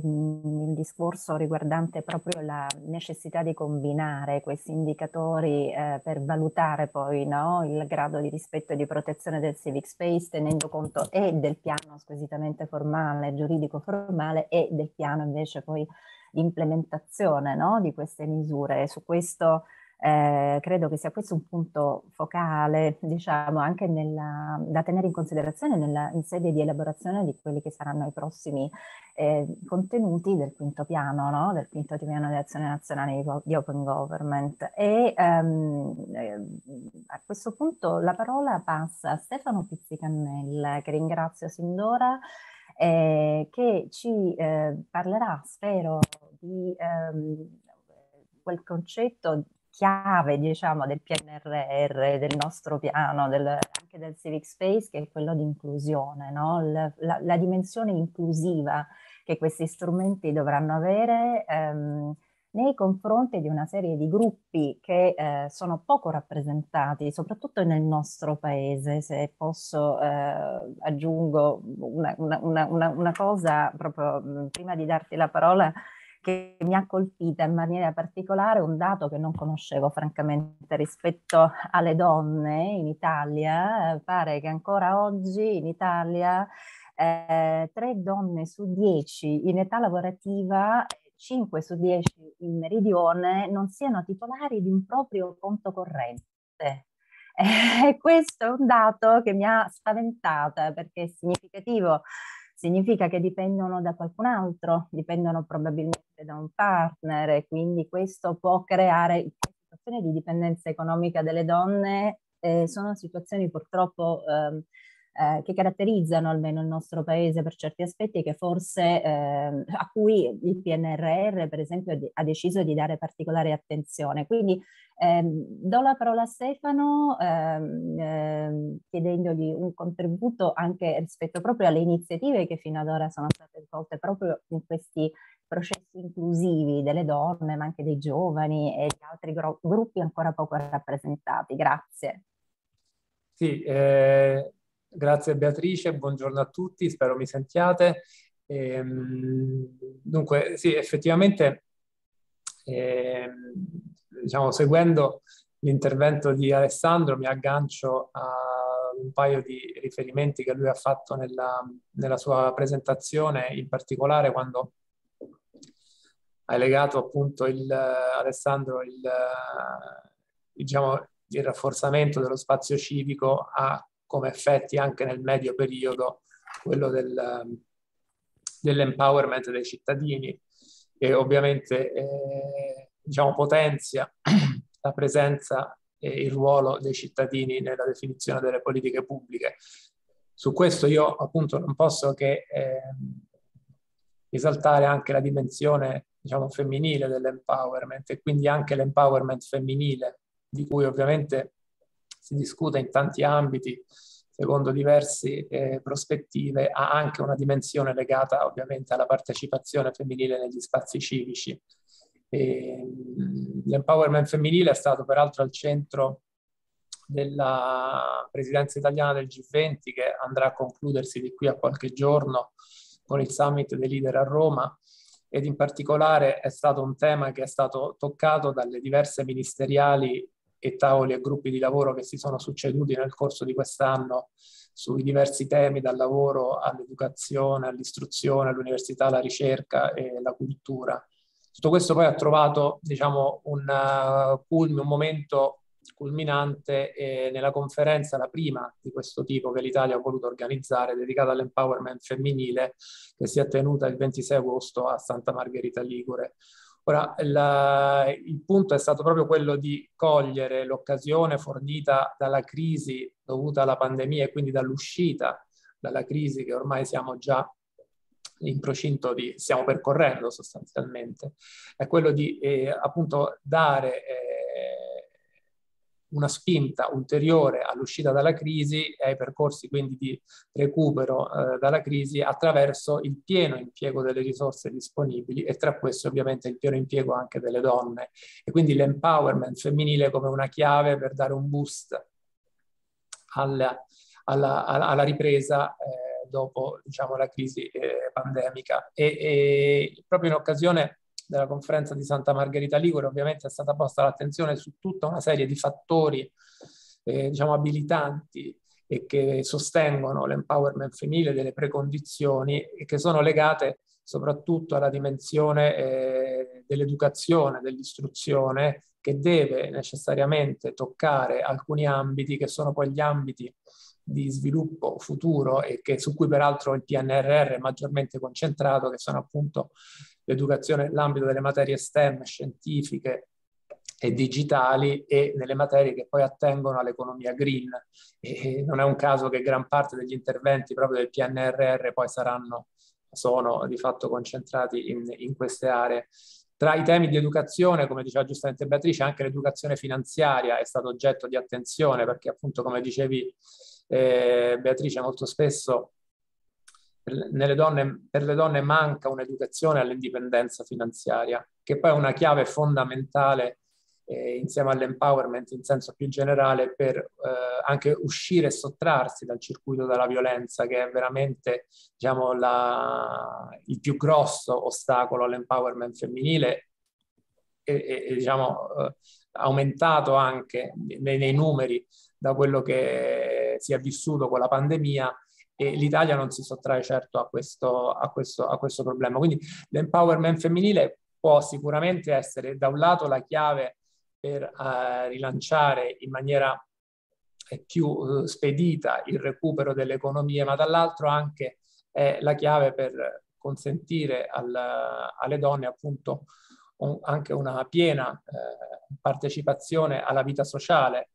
[SPEAKER 1] il discorso riguardante proprio la necessità di combinare questi indicatori eh, per valutare poi no, il grado di rispetto e di protezione del civic space tenendo conto e del piano squisitamente formale, giuridico formale e del piano invece poi di implementazione no, di queste misure. Su questo eh, credo che sia questo un punto focale, diciamo, anche nella, da tenere in considerazione nella, in sede di elaborazione di quelli che saranno i prossimi eh, contenuti del quinto piano, no? del quinto piano di azione nazionale di, Open Government. E ehm, eh, a questo punto la parola passa a Stefano Pizzicannella, che ringrazio sin d'ora. Eh, che ci eh, parlerà, spero, di ehm, quel concetto chiave diciamo, del PNRR, del nostro piano, del, anche del Civic Space, che è quello di inclusione, no? la, la, la, dimensione inclusiva che questi strumenti dovranno avere ehm, nei confronti di una serie di gruppi che eh, sono poco rappresentati, soprattutto nel nostro paese. Se posso eh, aggiungo una, una, una, una cosa, proprio prima di darti la parola, che mi ha colpita in maniera particolare un dato che non conoscevo francamente rispetto alle donne in Italia. Pare che ancora oggi in Italia eh, tre donne su dieci in età lavorativa 5 su 10 in meridione non siano titolari di un proprio conto corrente. E questo è un dato che mi ha spaventata perché è significativo significa che dipendono da qualcun altro, dipendono probabilmente da un partner e quindi questo può creare situazioni di dipendenza economica delle donne, eh, sono situazioni purtroppo eh, eh, che caratterizzano almeno il nostro paese per certi aspetti e che forse eh, a cui il PNRR per esempio ha deciso di dare particolare attenzione. Quindi ehm, do la parola a Stefano ehm, ehm, chiedendogli un contributo anche rispetto proprio alle iniziative che fino ad ora sono state svolte proprio in questi processi inclusivi delle donne, ma anche dei giovani e di altri gruppi ancora poco rappresentati. Grazie.
[SPEAKER 4] Sì, eh, Grazie Beatrice, buongiorno a tutti, spero mi sentiate. Ehm, dunque, sì, effettivamente, ehm, diciamo, seguendo l'intervento di Alessandro, mi aggancio a un paio di riferimenti che lui ha fatto nella, nella sua presentazione, in particolare quando hai legato appunto il, Alessandro il, diciamo, il rafforzamento dello spazio civico a come effetti anche nel medio periodo, quello del, ehm, dell'empowerment dei cittadini che ovviamente eh, diciamo, potenzia la presenza e il ruolo dei cittadini nella definizione delle politiche pubbliche. Su questo io appunto non posso che eh, risaltare anche la dimensione diciamo, femminile dell'empowerment e quindi anche l'empowerment femminile, di cui ovviamente si discute in tanti ambiti, secondo diverse eh, prospettive, ha anche una dimensione legata ovviamente alla partecipazione femminile negli spazi civici. Mm, l'empowerment femminile è stato peraltro al centro della presidenza italiana del G20 che andrà a concludersi di qui a qualche giorno con il summit dei leader a Roma ed in particolare è stato un tema che è stato toccato dalle diverse ministeriali e tavoli e gruppi di lavoro che si sono succeduti nel corso di quest'anno sui diversi temi, dal lavoro all'educazione, all'istruzione, all'università, alla ricerca e la cultura. Tutto questo poi ha trovato diciamo, un, uh, culmi, un momento culminante eh, nella conferenza, la prima di questo tipo che l'Italia ha voluto organizzare, dedicata all'empowerment femminile, che si è tenuta il 26 agosto a Santa Margherita Ligure. Ora, la, eh, il punto è stato proprio quello di cogliere l'occasione fornita dalla crisi dovuta alla pandemia e quindi dall'uscita dalla crisi che ormai siamo già in procinto di, stiamo percorrendo sostanzialmente, è quello di eh, appunto dare eh, una spinta ulteriore all'uscita dalla crisi e ai percorsi quindi di recupero eh, dalla crisi attraverso il pieno impiego delle risorse disponibili e tra queste ovviamente il pieno impiego anche delle donne e quindi l'empowerment femminile come una chiave per dare un boost alla, alla, alla ripresa eh, dopo diciamo, la crisi eh, pandemica e, e proprio in occasione della conferenza di Santa Margherita Ligure, ovviamente è stata posta l'attenzione su tutta una serie di fattori eh, diciamo, abilitanti e che sostengono l'empowerment femminile delle precondizioni e che sono legate soprattutto alla dimensione eh, dell'educazione, dell'istruzione, che deve necessariamente toccare alcuni ambiti che sono poi gli ambiti di sviluppo futuro e che, su cui peraltro il PNRR è maggiormente concentrato, che sono appunto l'educazione nell'ambito delle materie STEM, scientifiche e digitali e nelle materie che poi attengono all'economia green. E non è un caso che gran parte degli interventi proprio del PNRR poi saranno, sono di fatto concentrati in, in queste aree. Tra i temi di educazione, come diceva giustamente Beatrice, anche l'educazione finanziaria è stato oggetto di attenzione perché appunto, come dicevi eh, Beatrice, molto spesso per, donne, per le donne manca un'educazione all'indipendenza finanziaria, che poi è una chiave fondamentale eh, insieme all'empowerment in senso più generale per eh, anche uscire e sottrarsi dal circuito della violenza che è veramente diciamo, la, il più grosso ostacolo all'empowerment femminile e, e, e diciamo, eh, aumentato anche nei, nei, numeri da quello che si è vissuto con la pandemia e l'Italia non si sottrae certo a questo, a questo, a questo problema. Quindi l'empowerment femminile può sicuramente essere da un lato la chiave per eh, rilanciare in maniera eh, più eh, spedita il recupero delle economie, ma dall'altro anche è eh, la chiave per consentire al, alle donne appunto un, anche una piena eh, partecipazione alla vita sociale,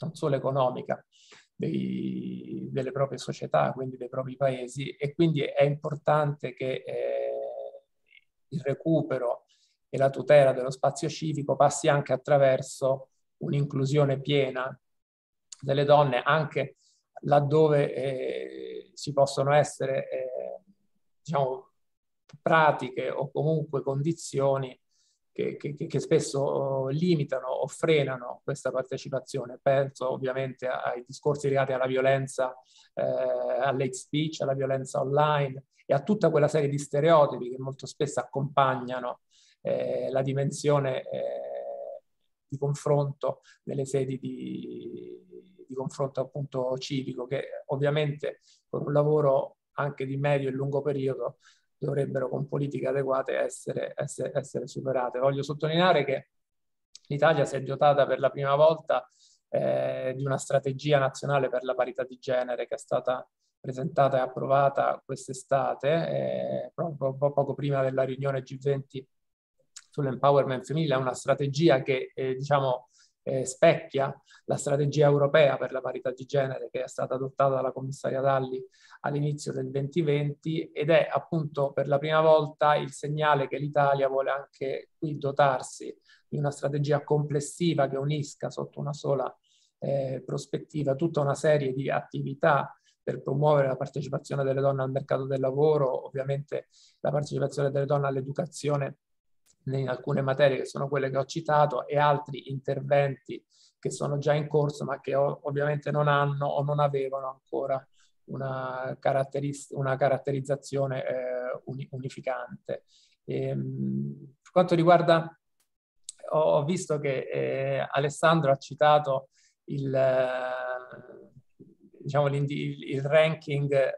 [SPEAKER 4] non solo economica, dei, delle proprie società, quindi dei propri paesi e quindi è importante che eh, il recupero e la tutela dello spazio civico passi anche attraverso un'inclusione piena delle donne, anche laddove eh, ci possono essere eh, diciamo, pratiche o comunque condizioni che, che, che, spesso oh, limitano o frenano questa partecipazione. Penso ovviamente ai discorsi legati alla violenza, eh, all'hate speech, alla violenza online e a tutta quella serie di stereotipi che molto spesso accompagnano eh, la dimensione eh, di confronto nelle sedi di, di confronto appunto civico che ovviamente con un lavoro anche di medio e lungo periodo dovrebbero con politiche adeguate essere, essere, essere superate. Voglio sottolineare che l'Italia si è dotata per la prima volta eh, di una strategia nazionale per la parità di genere che è stata presentata e approvata quest'estate, eh, proprio, poco prima della riunione G20 sull'empowerment femminile, è una strategia che eh, diciamo, eh, specchia la strategia europea per la parità di genere che è stata adottata dalla commissaria Dalli all'inizio del 2020 ed è appunto per la prima volta il segnale che l'Italia vuole anche qui dotarsi di una strategia complessiva che unisca sotto una sola eh, prospettiva tutta una serie di attività per promuovere la partecipazione delle donne al mercato del lavoro, ovviamente la partecipazione delle donne all'educazione in alcune materie che sono quelle che ho citato e altri interventi che sono già in corso ma che ovviamente non hanno o non avevano ancora una, caratteris- una caratterizzazione eh, uni- unificante. E, ehm, per quanto riguarda, ho, ho visto che eh, Alessandro ha citato il, eh, diciamo il ranking eh,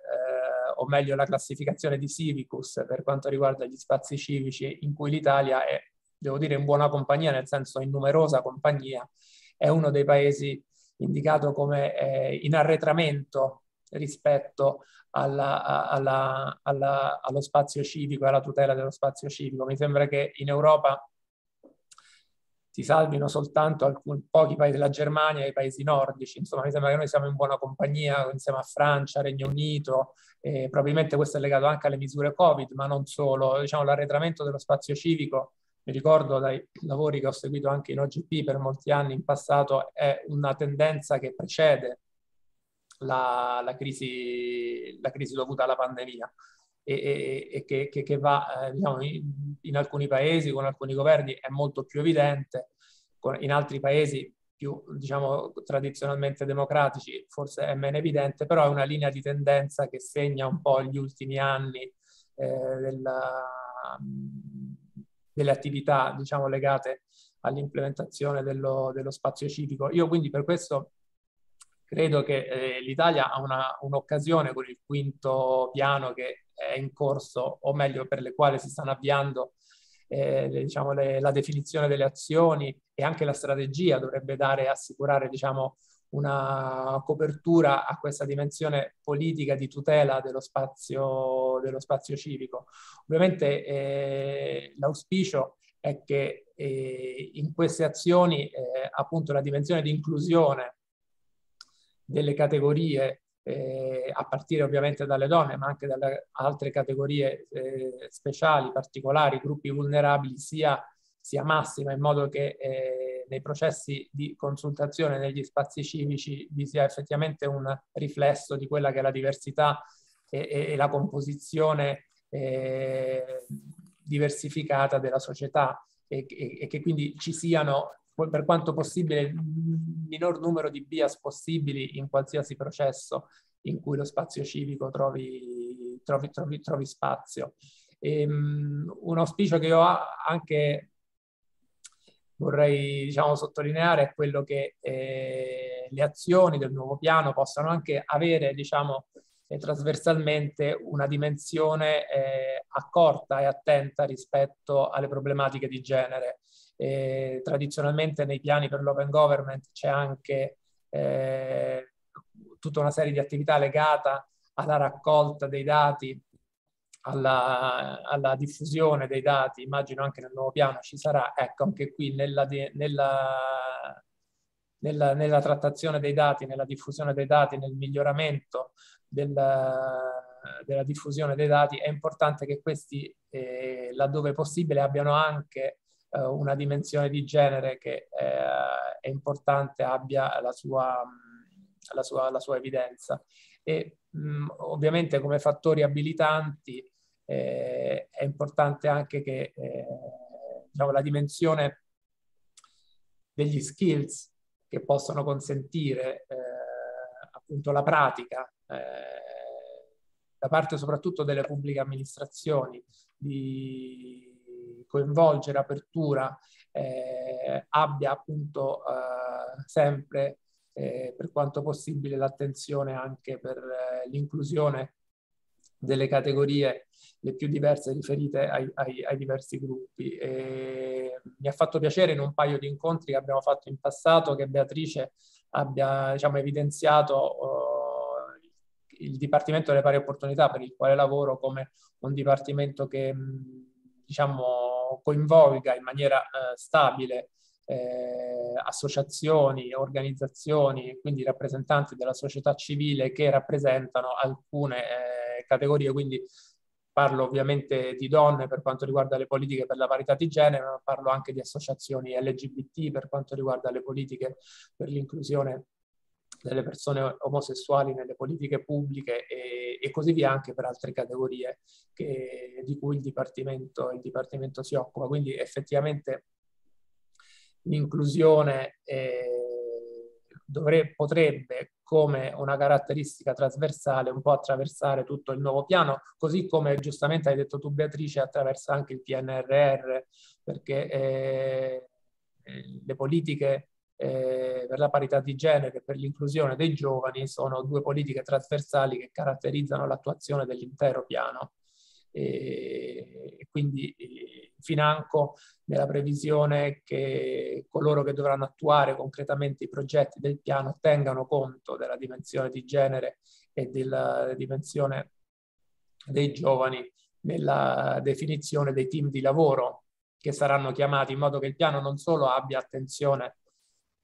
[SPEAKER 4] o meglio la classificazione di Civicus per quanto riguarda gli spazi civici in cui l'Italia è, devo dire, in buona compagnia, nel senso in numerosa compagnia, è uno dei paesi indicato come eh, in arretramento rispetto alla, alla, alla, allo spazio civico e alla tutela dello spazio civico. Mi sembra che in Europa si salvino soltanto alcuni, pochi paesi della Germania e i paesi nordici. Insomma, mi sembra che noi siamo in buona compagnia insieme a Francia, Regno Unito, eh, probabilmente questo è legato anche alle misure Covid, ma non solo. Diciamo, l'arretramento dello spazio civico, mi ricordo dai lavori che ho seguito anche in OGP per molti anni in passato, è una tendenza che precede la, la, crisi, la crisi dovuta alla pandemia e, e che, che, che, va eh, diciamo, in, in, alcuni paesi, con alcuni governi è molto più evidente, con, in altri paesi più diciamo, tradizionalmente democratici forse è meno evidente, però è una linea di tendenza che segna un po' gli ultimi anni eh, della, delle attività diciamo, legate all'implementazione dello, dello spazio civico. Io quindi per questo credo che eh, l'Italia ha una, un'occasione con il quinto piano che è in corso, o meglio per le quali si stanno avviando eh, diciamo, le, la definizione delle azioni e anche la strategia dovrebbe dare, assicurare diciamo, una copertura a questa dimensione politica di tutela dello spazio, dello spazio civico. Ovviamente eh, l'auspicio è che eh, in queste azioni eh, appunto la dimensione di inclusione delle categorie, eh, a partire ovviamente dalle donne, ma anche dalle altre categorie eh, speciali, particolari, gruppi vulnerabili, sia, sia massima, in modo che eh, nei processi di consultazione negli spazi civici vi sia effettivamente un riflesso di quella che è la diversità e, e, e la composizione eh, diversificata della società e, e, che quindi ci siano per quanto possibile il minor numero di bias possibili in qualsiasi processo in cui lo spazio civico trovi, trovi, trovi, trovi spazio. E, um, un auspicio che io anche vorrei diciamo, sottolineare è quello che eh, le azioni del nuovo piano possano anche avere diciamo, eh, trasversalmente una dimensione eh, accorta e attenta rispetto alle problematiche di genere eh, tradizionalmente nei piani per l'open government c'è anche eh, tutta una serie di attività legata alla raccolta dei dati, alla, alla, diffusione dei dati, immagino anche nel nuovo piano ci sarà, ecco anche qui nella, nella, nella, nella trattazione dei dati, nella diffusione dei dati, nel miglioramento della, della diffusione dei dati, è importante che questi, eh, laddove possibile, abbiano anche eh, una dimensione di genere che eh, è importante abbia la sua, la sua, la sua evidenza. E mh, ovviamente come fattori abilitanti eh, è importante anche che eh, diciamo, la dimensione degli skills che possono consentire eh, appunto la pratica eh, da parte soprattutto delle pubbliche amministrazioni di coinvolgere apertura eh, abbia appunto eh, sempre eh, per quanto possibile l'attenzione anche per eh, l'inclusione delle categorie le più diverse riferite ai, ai, ai diversi gruppi. E mi ha fatto piacere in un paio di incontri che abbiamo fatto in passato che Beatrice abbia diciamo, evidenziato eh, il Dipartimento delle Pari Opportunità per il quale lavoro come un dipartimento che diciamo coinvolga in maniera eh, stabile eh, associazioni, organizzazioni, quindi rappresentanti della società civile che rappresentano alcune eh, categorie, quindi parlo ovviamente di donne per quanto riguarda le politiche per la parità di genere, ma parlo anche di associazioni LGBT per quanto riguarda le politiche per l'inclusione delle persone omosessuali nelle politiche pubbliche e, e così via anche per altre categorie che, di cui il dipartimento, il dipartimento, si occupa. Quindi effettivamente l'inclusione eh, potrebbe come una caratteristica trasversale un po' attraversare tutto il nuovo piano, così come giustamente hai detto tu Beatrice attraversa anche il PNRR perché eh, le politiche eh, per la parità di genere e per l'inclusione dei giovani sono due politiche trasversali che caratterizzano l'attuazione dell'intero piano. E, quindi eh, financo nella previsione che coloro che dovranno attuare concretamente i progetti del piano tengano conto della dimensione di genere e della dimensione dei giovani nella definizione dei team di lavoro che saranno chiamati in modo che il piano non solo abbia attenzione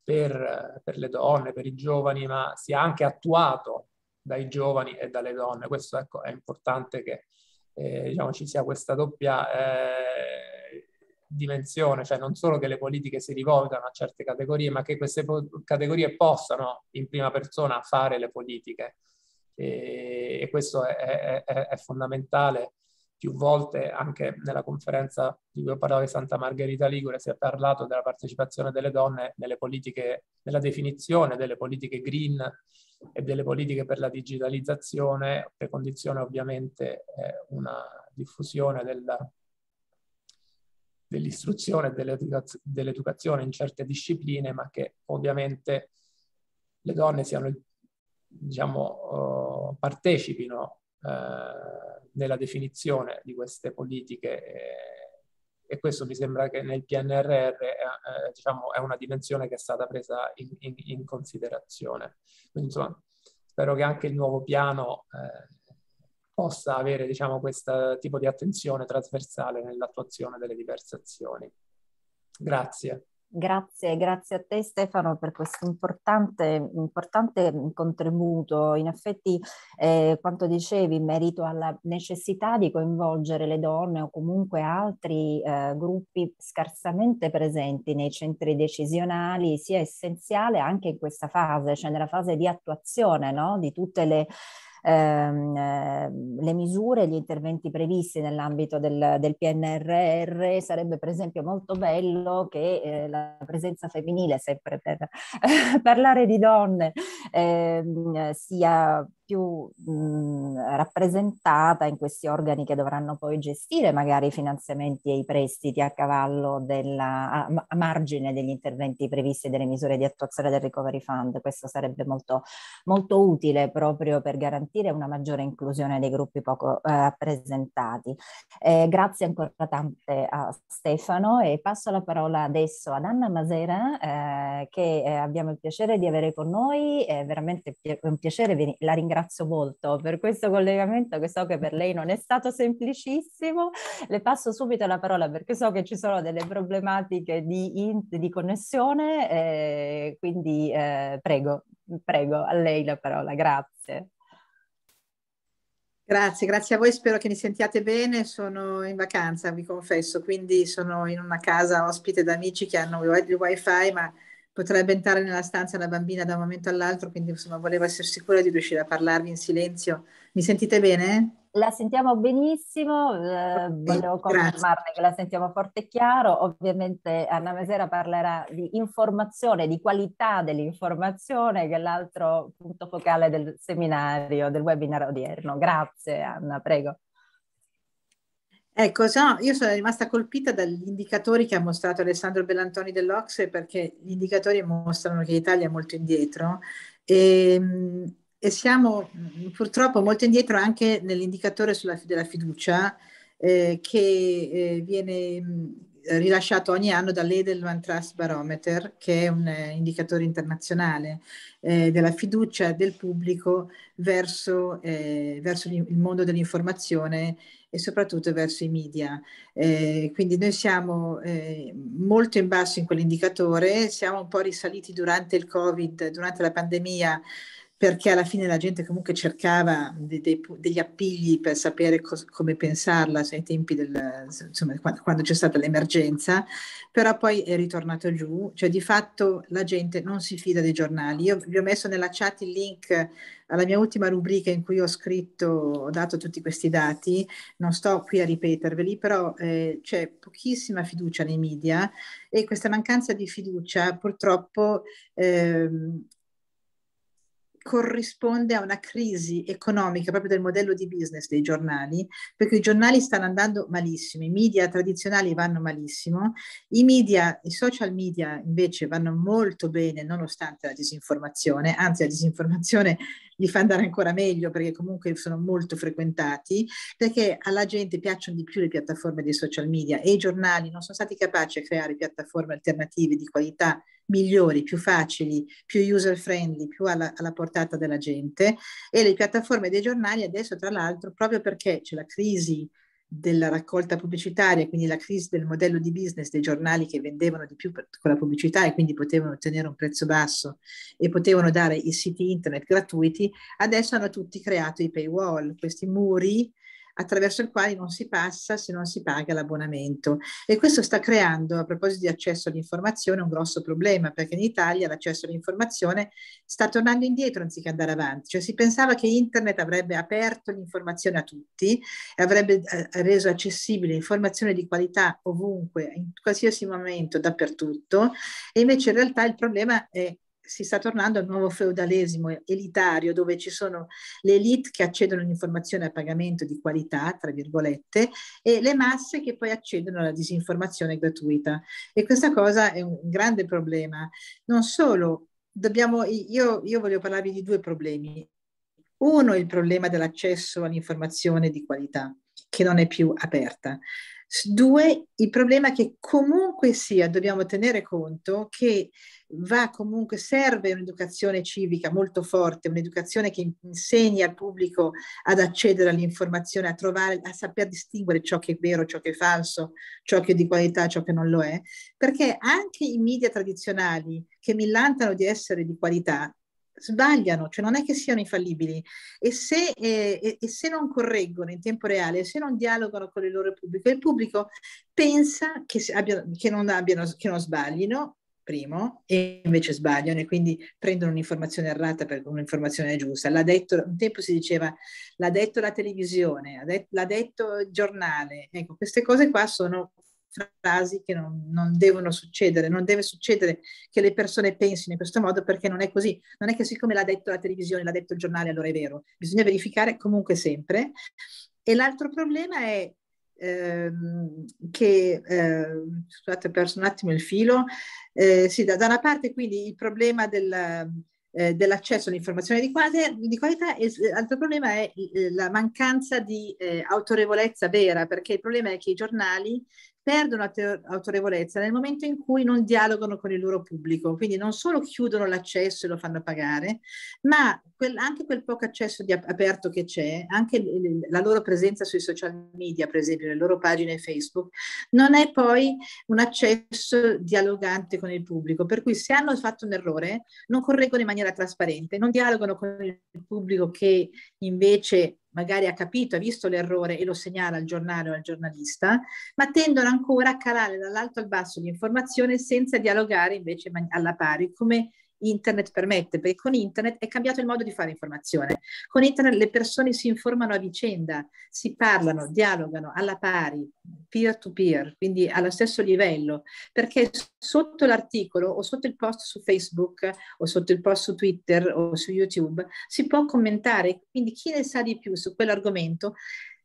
[SPEAKER 4] per, per, le donne, per i giovani, ma sia anche attuato dai giovani e dalle donne. Questo ecco, è importante che eh, diciamo, ci sia questa doppia eh, dimensione, cioè non solo che le politiche si rivolgano a certe categorie, ma che queste po- categorie possano in prima persona fare le politiche. E, e questo è, è, è fondamentale più volte anche nella conferenza di cui ho parlato di Santa Margherita Ligure si è parlato della partecipazione delle donne nelle politiche, nella definizione delle politiche green e delle politiche per la digitalizzazione, precondizione ovviamente eh, una diffusione della, dell'istruzione e dell'educazione in certe discipline, ma che ovviamente le donne siano, diciamo, oh, partecipino eh, nella definizione di queste politiche eh, e questo mi sembra che nel PNRR eh, eh, diciamo, è una dimensione che è stata presa in, in, in, considerazione. Quindi insomma, spero che anche il nuovo piano possa avere diciamo, questo tipo di attenzione trasversale nell'attuazione delle
[SPEAKER 1] diverse azioni.
[SPEAKER 4] Grazie.
[SPEAKER 1] Grazie, grazie a te Stefano per questo importante, importante contributo. In effetti eh, quanto dicevi in merito alla necessità di coinvolgere le donne o comunque altri eh, gruppi scarsamente presenti nei centri decisionali sia essenziale anche in questa fase, cioè nella fase di attuazione no? di tutte le Ehm, ehm, le misure, gli interventi previsti nell'ambito del, del, PNRR, sarebbe per esempio molto bello che eh, la presenza femminile, sempre per parlare di donne, ehm, sia più mh, mm, rappresentata in questi organi che dovranno poi gestire magari i finanziamenti e i prestiti a cavallo della, a, a margine degli interventi previsti e delle misure di attuazione del Recovery Fund. Questo sarebbe molto, molto utile proprio per garantire una maggiore inclusione dei gruppi poco eh, rappresentati. Eh, grazie ancora tante a Stefano e passo la parola adesso ad Anna Masera eh, che eh, abbiamo il piacere di avere con noi, è veramente un piacere, la ringrazio ringrazio molto per questo collegamento che so che per lei non è stato semplicissimo. Le passo subito la parola perché so che ci sono delle problematiche di, in, di connessione, eh, quindi eh, prego, prego, a lei la parola, grazie.
[SPEAKER 5] Grazie, grazie a voi, spero che mi sentiate bene, sono in vacanza, vi confesso, quindi sono in una casa ospite da amici che hanno il wifi, ma potrebbe entrare nella stanza una bambina da un momento all'altro, quindi insomma volevo essere sicura di riuscire a parlarvi in silenzio. Mi sentite bene?
[SPEAKER 1] La sentiamo benissimo, eh, volevo confermarne che la sentiamo forte e chiaro. Ovviamente Anna Mesera parlerà di informazione, di qualità dell'informazione, che è l'altro punto focale del seminario, del webinar odierno. Grazie Anna, prego.
[SPEAKER 5] Ecco, no, io sono rimasta colpita dagli indicatori che ha mostrato Alessandro Bellantoni dell'Ocse perché gli indicatori mostrano che l'Italia è molto indietro e, ehm, e siamo mm, purtroppo molto indietro anche nell'indicatore sulla, della fiducia eh, che eh, viene mm, rilasciato ogni anno dall'Edelman Trust Barometer, che è un eh, indicatore internazionale eh, della fiducia del pubblico verso, eh, verso il mondo dell'informazione e soprattutto verso i media. Eh, quindi noi siamo eh, molto in basso in quell'indicatore, siamo un po' risaliti durante il Covid, durante la pandemia perché alla fine la gente comunque cercava dei, dei, degli appigli per sapere cos, come pensarla ai tempi del, insomma, quando, quando, c'è stata l'emergenza, però poi è ritornato giù, cioè di fatto la gente non si fida dei giornali. Io vi ho messo nella chat il link alla mia ultima rubrica in cui ho scritto, ho dato tutti questi dati, non sto qui a ripeterveli, però eh, c'è pochissima fiducia nei media e questa mancanza di fiducia purtroppo... Eh, corrisponde a una crisi economica proprio del modello di business dei giornali, perché i giornali stanno andando malissimo, i media tradizionali vanno malissimo, i media, i social media invece vanno molto bene nonostante la disinformazione, anzi la disinformazione gli fa andare ancora meglio perché comunque sono molto frequentati, perché alla gente piacciono di più le piattaforme dei social media e i giornali non sono stati capaci a creare piattaforme alternative di qualità migliori, più facili, più user friendly, più alla, alla, portata della gente e le piattaforme dei giornali adesso tra l'altro proprio perché c'è la crisi della raccolta pubblicitaria, quindi la crisi del modello di business dei giornali che vendevano di più per, con la pubblicità e quindi potevano ottenere un prezzo basso e potevano dare i siti internet gratuiti, adesso hanno tutti creato i paywall, questi muri attraverso il quale non si passa se non si paga l'abbonamento. E questo sta creando, a proposito di accesso all'informazione, un grosso problema, perché in Italia l'accesso all'informazione sta tornando indietro anziché andare avanti. Cioè si pensava che internet avrebbe aperto l'informazione a tutti, avrebbe eh, reso accessibile informazione di qualità ovunque, in qualsiasi momento, dappertutto, e invece in realtà il problema è si sta tornando al nuovo feudalesimo elitario dove ci sono le elite che accedono all'informazione a pagamento di qualità, tra virgolette, e le masse che poi accedono alla disinformazione gratuita. E questa cosa è un grande problema. Non solo, dobbiamo, io, io voglio parlarvi di due problemi. Uno è il problema dell'accesso all'informazione di qualità, che non è più aperta. Due, il problema è che comunque sia dobbiamo tenere conto che va comunque, serve un'educazione civica molto forte, un'educazione che insegni al pubblico ad accedere all'informazione, a trovare, a saper distinguere ciò che è vero, ciò che è falso, ciò che è di qualità, ciò che non lo è, perché anche i media tradizionali che millantano di essere di qualità sbagliano, cioè non è che siano infallibili e se, eh, e se, non correggono in tempo reale, se non dialogano con il loro pubblico, il pubblico pensa che, abbiano, che, non, abbiano, che non sbaglino primo e invece sbagliano e quindi prendono un'informazione errata per un'informazione giusta. L'ha detto, un tempo si diceva l'ha detto la televisione, l'ha detto il giornale. Ecco, queste cose qua sono frasi che non, non, devono succedere, non deve succedere che le persone pensino in questo modo perché non è così, non è che siccome l'ha detto la televisione, l'ha detto il giornale, allora è vero, bisogna verificare comunque sempre. E l'altro problema è ehm, che, eh, scusate, ho perso un attimo il filo, eh, sì, da, da, una parte quindi il problema del eh, dell'accesso all'informazione di, di, qualità e eh, l'altro problema è eh, la mancanza di eh, autorevolezza vera, perché il problema è che i giornali perdono autorevolezza nel momento in cui non dialogano con il loro pubblico, quindi non solo chiudono l'accesso e lo fanno pagare, ma quel, anche quel poco accesso di, aperto che c'è, anche la loro presenza sui social media, per esempio, le loro pagine Facebook, non è poi un accesso dialogante con il pubblico, per cui se hanno fatto un errore non correggono in maniera trasparente, non dialogano con il pubblico che invece magari ha capito, ha visto l'errore e lo segnala al giornale o al giornalista, ma tendono ancora a calare dall'alto al basso l'informazione senza dialogare invece alla pari, come internet permette, perché con internet è cambiato il modo di fare informazione. Con internet le persone si informano a vicenda, si parlano, dialogano alla pari, peer to peer, quindi allo stesso livello, perché sotto l'articolo o sotto il post su Facebook o sotto il post su Twitter o su YouTube si può commentare, quindi chi ne sa di più su quell'argomento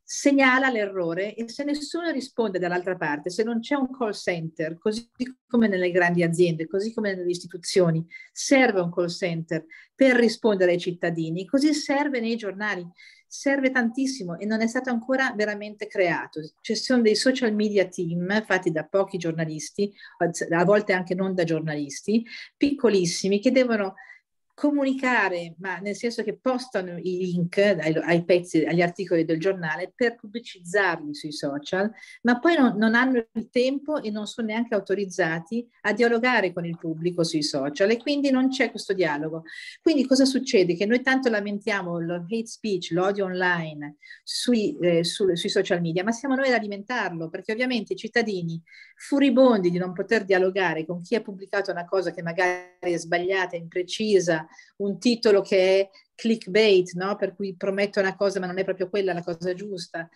[SPEAKER 5] segnala l'errore e se nessuno risponde dall'altra parte, se non c'è un call center, così come nelle grandi aziende, così come nelle istituzioni, serve un call center per rispondere ai cittadini, così serve nei giornali, serve tantissimo e non è stato ancora veramente creato. Ci sono dei social media team fatti da pochi giornalisti, a volte anche non da giornalisti, piccolissimi, che devono comunicare, ma nel senso che postano i link ai, ai pezzi, agli articoli del giornale per pubblicizzarli sui social, ma poi non, non, hanno il tempo e non sono neanche autorizzati a dialogare con il pubblico sui social e quindi non c'è questo dialogo. Quindi cosa succede? Che noi tanto lamentiamo il hate speech, l'odio online sui, eh, su, sui social media, ma siamo noi ad alimentarlo perché ovviamente i cittadini furibondi di non poter dialogare con chi ha pubblicato una cosa che magari è sbagliata, imprecisa, un titolo che è clickbait, no? per cui promette una cosa ma non è proprio quella la cosa giusta.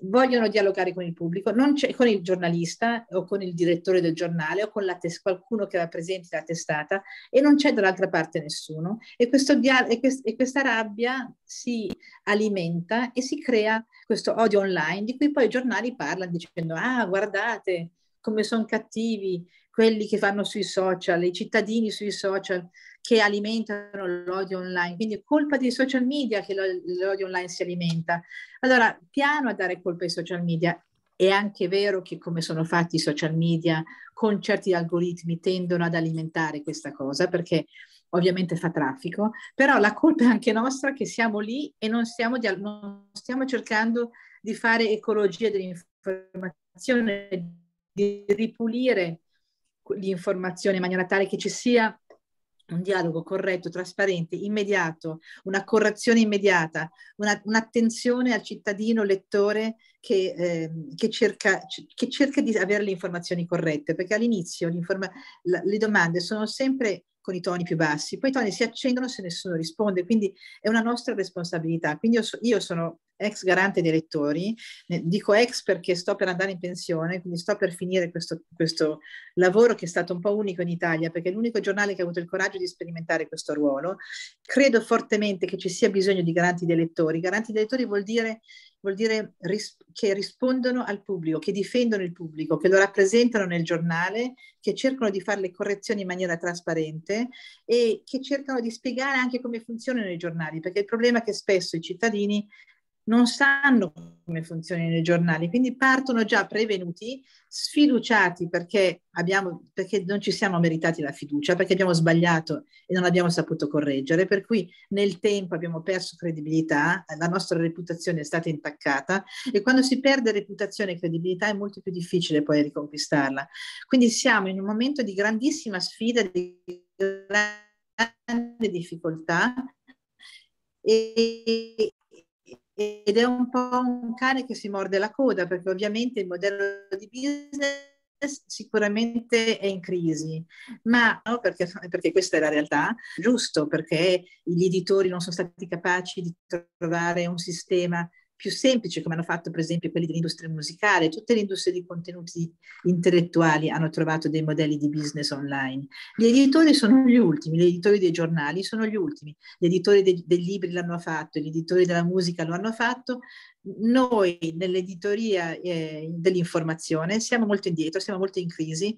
[SPEAKER 5] Vogliono dialogare con il pubblico, con il giornalista o con il direttore del giornale o con tes- qualcuno che rappresenti la testata e non c'è dall'altra parte nessuno. E, dia- e, quest- e questa rabbia si alimenta e si crea questo odio online di cui poi i giornali parlano dicendo ah guardate come sono cattivi quelli che fanno sui social, i cittadini sui social che alimentano l'odio online, quindi è colpa dei social media che l'odio online si alimenta. Allora, piano a dare colpa ai social media. È anche vero che come sono fatti i social media, con certi algoritmi tendono ad alimentare questa cosa, perché ovviamente fa traffico, però la colpa è anche nostra che siamo lì e non stiamo, di, non stiamo cercando di fare ecologia dell'informazione, di ripulire l'informazione in maniera tale che ci sia un dialogo corretto, trasparente, immediato, una correzione immediata, una, un'attenzione al cittadino lettore che, eh, che, cerca, che, cerca, di avere le informazioni corrette, perché all'inizio le domande sono sempre con i toni più bassi, poi i toni si accendono se nessuno risponde, quindi è una nostra responsabilità. Quindi io, so, io sono ex garante dei lettori, dico ex perché sto per andare in pensione, quindi sto per finire questo, questo lavoro che è stato un po' unico in Italia, perché è l'unico giornale che ha avuto il coraggio di sperimentare questo ruolo. Credo fortemente che ci sia bisogno di garanti dei lettori. Garanti dei lettori vuol dire vuol dire ris- che rispondono al pubblico, che difendono il pubblico, che lo rappresentano nel giornale, che cercano di fare le correzioni in maniera trasparente e che cercano di spiegare anche come funzionano i giornali, perché il problema è che spesso i cittadini non sanno come funzionano i giornali, quindi partono già prevenuti, sfiduciati perché, abbiamo, perché non ci siamo meritati la fiducia, perché abbiamo sbagliato e non abbiamo saputo correggere, per cui nel tempo abbiamo perso credibilità, la nostra reputazione è stata intaccata e quando si perde reputazione e credibilità è molto più difficile poi riconquistarla. Quindi siamo in un momento di grandissima sfida, di grande difficoltà e ed è un po' un cane che si morde la coda perché ovviamente il modello di business sicuramente è in crisi, ma no, perché, perché, questa è la realtà, giusto perché gli editori non sono stati capaci di trovare un sistema più semplici, come hanno fatto per esempio quelli dell'industria musicale, tutte le industrie di contenuti intellettuali hanno trovato dei modelli di business online. Gli editori sono gli ultimi, gli editori dei giornali sono gli ultimi, gli editori dei, dei libri l'hanno fatto, gli editori della musica lo hanno fatto. Noi nell'editoria eh, dell'informazione siamo molto indietro, siamo molto in crisi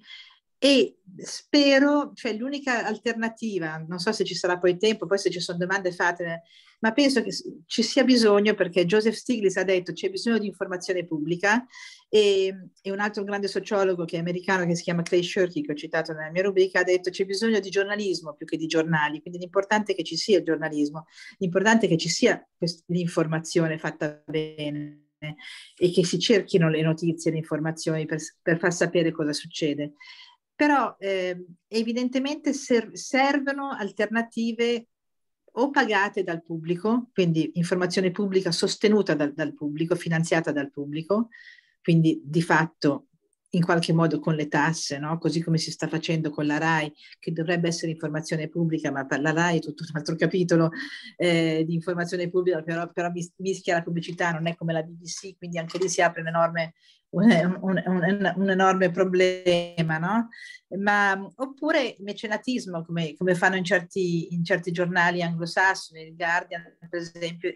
[SPEAKER 5] e spero, cioè l'unica alternativa, non so se ci sarà poi tempo, poi se ci sono domande fatele, ma penso che ci sia bisogno perché Joseph Stiglitz ha detto c'è bisogno di informazione pubblica e, e un altro grande sociologo che è americano che si chiama Clay Shirky che ho citato nella mia rubrica ha detto c'è bisogno di giornalismo più che di giornali, quindi l'importante è che ci sia il giornalismo, l'importante è che ci sia quest- l'informazione fatta bene e che si cerchino le notizie, le informazioni per, per far sapere cosa succede. Però eh, evidentemente ser- servono alternative o pagate dal pubblico, quindi informazione pubblica sostenuta dal, dal pubblico, finanziata dal pubblico, quindi di fatto in qualche modo con le tasse, no? così come si sta facendo con la RAI, che dovrebbe essere informazione pubblica, ma per la RAI è tutto un altro capitolo eh, di informazione pubblica, però, però, mischia la pubblicità, non è come la BBC, quindi anche lì si apre un enorme, un, un, un, enorme problema. No? Ma, oppure mecenatismo, come, come fanno in certi, in certi giornali anglosassoni, il Guardian per esempio,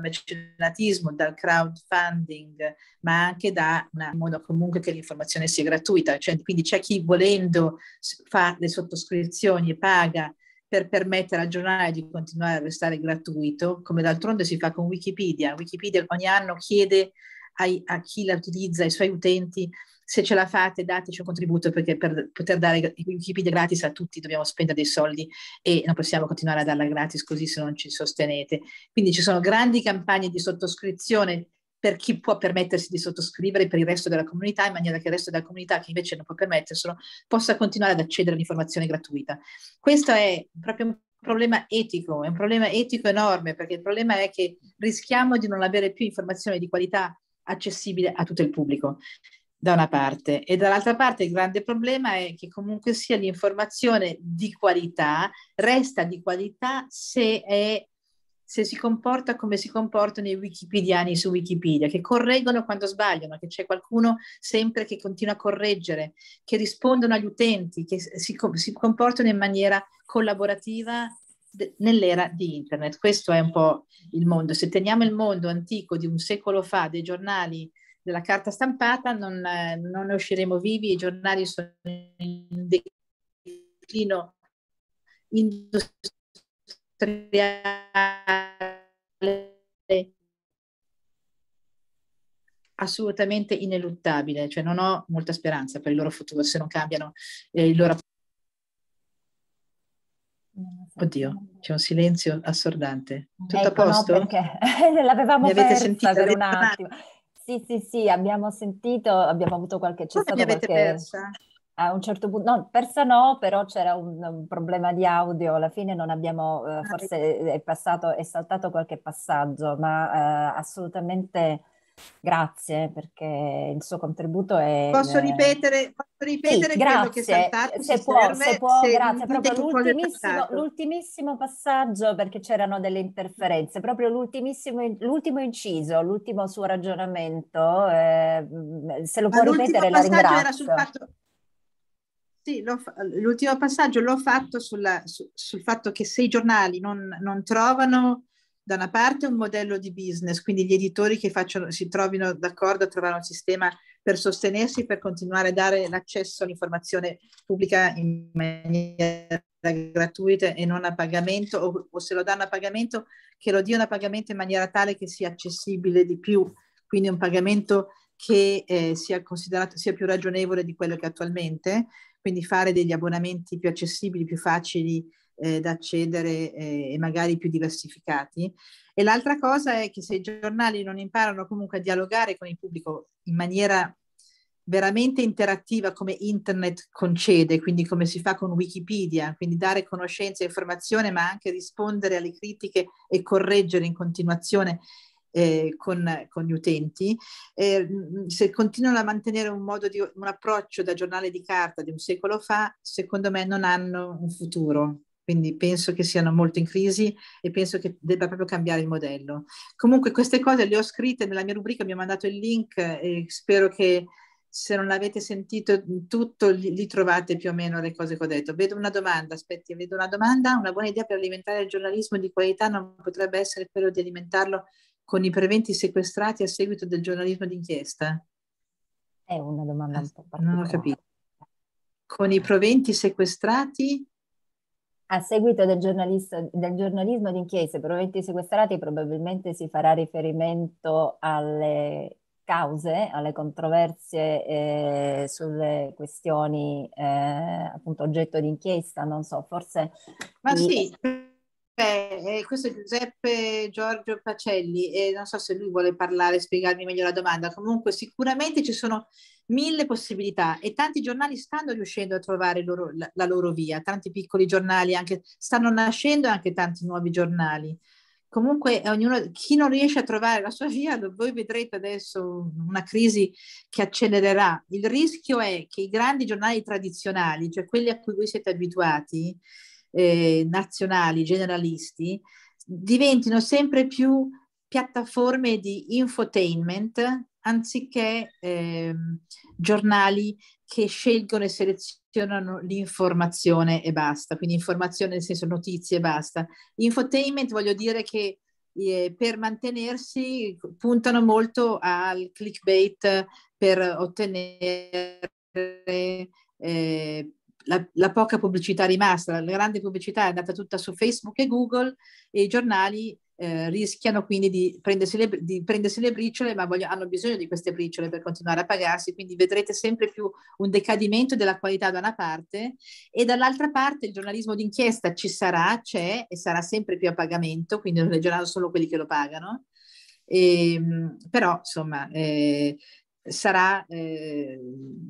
[SPEAKER 5] mecenatismo, dal crowdfunding, ma anche da un modo comunque che l'informazione sia gratuita. Cioè, quindi c'è chi volendo fa le sottoscrizioni e paga per permettere al giornale di continuare a restare gratuito, come d'altronde si fa con Wikipedia. Wikipedia ogni anno chiede ai, a chi la utilizza, ai suoi utenti, se ce la fate dateci un contributo perché per poter dare Wikipedia gratis a tutti dobbiamo spendere dei soldi e non possiamo continuare a darla gratis così se non ci sostenete. Quindi ci sono grandi campagne di sottoscrizione per chi può permettersi di sottoscrivere per il resto della comunità, in maniera che il resto della comunità, che invece non può permetterselo, possa continuare ad accedere all'informazione gratuita. Questo è proprio un problema etico, è un problema etico enorme, perché il problema è che rischiamo di non avere più informazione di qualità accessibile a tutto il pubblico da una parte e dall'altra parte il grande problema è che comunque sia l'informazione di qualità resta di qualità se, è, se si comporta come si comportano i wikipediani su Wikipedia, che correggono quando sbagliano, che c'è qualcuno sempre che continua a correggere, che rispondono agli utenti, che si, si comportano in maniera collaborativa nell'era di internet. Questo è un po' il mondo. Se teniamo il mondo antico di un secolo fa, dei giornali della carta stampata non, non ne usciremo vivi, i giornali sono
[SPEAKER 6] in declino industriale
[SPEAKER 5] assolutamente ineluttabile, cioè non ho molta speranza per il loro futuro se non cambiano eh, il loro... Oddio, c'è un silenzio assordante. Tutto ecco, a posto? No, perché
[SPEAKER 1] l'avevamo persa per un attimo. attimo. Sì, sì, sì, abbiamo sentito, abbiamo avuto qualche... C'è Cosa mi avete qualche... a un certo punto, no, persa no, però c'era un, un problema di audio, alla fine non abbiamo, eh, ah, forse è passato, è saltato qualche passaggio, ma eh, assolutamente Grazie perché il suo contributo è... Posso eh, ripetere, posso ripetere sì, grazie. che saltato, se può, serve, se può, se grazie, proprio l'ultimissimo, l'ultimissimo, passaggio perché c'erano delle interferenze, proprio l'ultimissimo, l'ultimo inciso, l'ultimo suo ragionamento, eh, se lo può Ma ripetere la ringrazio. Era sul fatto... Sì,
[SPEAKER 5] l'ultimo passaggio l'ho fatto sulla, su, sul fatto che se i giornali non, non trovano da una parte un modello di business, quindi gli editori che facciano, si trovino d'accordo a trovare un sistema per sostenersi, per continuare a dare l'accesso all'informazione pubblica in maniera gratuita e non a pagamento, o, o, se lo danno a pagamento, che lo diano a pagamento in maniera tale che sia accessibile di più, quindi un pagamento che eh, sia considerato sia più ragionevole di quello che attualmente, quindi fare degli abbonamenti più accessibili, più facili eh, da accedere eh, e magari più diversificati. E l'altra cosa è che se i giornali non imparano comunque a dialogare con il pubblico in maniera veramente interattiva come internet concede, quindi come si fa con Wikipedia, quindi dare conoscenza e informazione, ma anche rispondere alle critiche e correggere in continuazione eh, con, con, gli utenti. Eh, se continuano a mantenere un, modo di, un approccio da giornale di carta di un secolo fa, secondo me non hanno un futuro. Quindi penso che siano molto in crisi e penso che debba proprio cambiare il modello. Comunque queste cose le ho scritte nella mia rubrica, mi ho mandato il link e spero che se non avete sentito tutto, lì trovate più o meno le cose che ho detto. Vedo una domanda, aspetti, vedo una domanda. Una buona idea per alimentare il giornalismo di qualità non potrebbe essere quello di alimentarlo con i preventi sequestrati a seguito del giornalismo d'inchiesta?
[SPEAKER 1] È una domanda ah, un Non ho capito. Con i proventi sequestrati a seguito del, del giornalismo d'inchiesta, inchieste proventi sequestrati probabilmente si farà riferimento alle cause, alle controversie eh, sulle questioni eh, appunto oggetto di inchiesta, non so, forse... Ma i... sì, eh, questo è
[SPEAKER 5] Giuseppe Giorgio Pacelli e non so se lui vuole parlare, spiegarmi meglio la domanda. Comunque sicuramente ci sono mille possibilità e tanti giornali stanno riuscendo a trovare loro, la, la, loro via, tanti piccoli giornali anche, stanno nascendo anche tanti nuovi giornali. Comunque eh, ognuno, chi non riesce a trovare la sua via, voi vedrete adesso una crisi che accelererà. Il rischio è che i grandi giornali tradizionali, cioè quelli a cui voi siete abituati, eh, nazionali generalisti diventino sempre più piattaforme di infotainment anziché eh, giornali che scelgono e selezionano l'informazione e basta, quindi informazione nel senso notizie e basta. Infotainment voglio dire che eh, per mantenersi puntano molto al clickbait per ottenere eh, la, la, poca pubblicità rimasta, la grande pubblicità è andata tutta su Facebook e Google e i giornali eh, rischiano quindi di prendersi le, di prendersi le briciole, ma voglio, hanno bisogno di queste briciole per continuare a pagarsi, quindi vedrete sempre più un decadimento della qualità da una parte e dall'altra parte il giornalismo d'inchiesta ci sarà, c'è e sarà sempre più a pagamento, quindi non leggeranno solo quelli che lo pagano. E, ehm, però insomma eh, sarà, eh,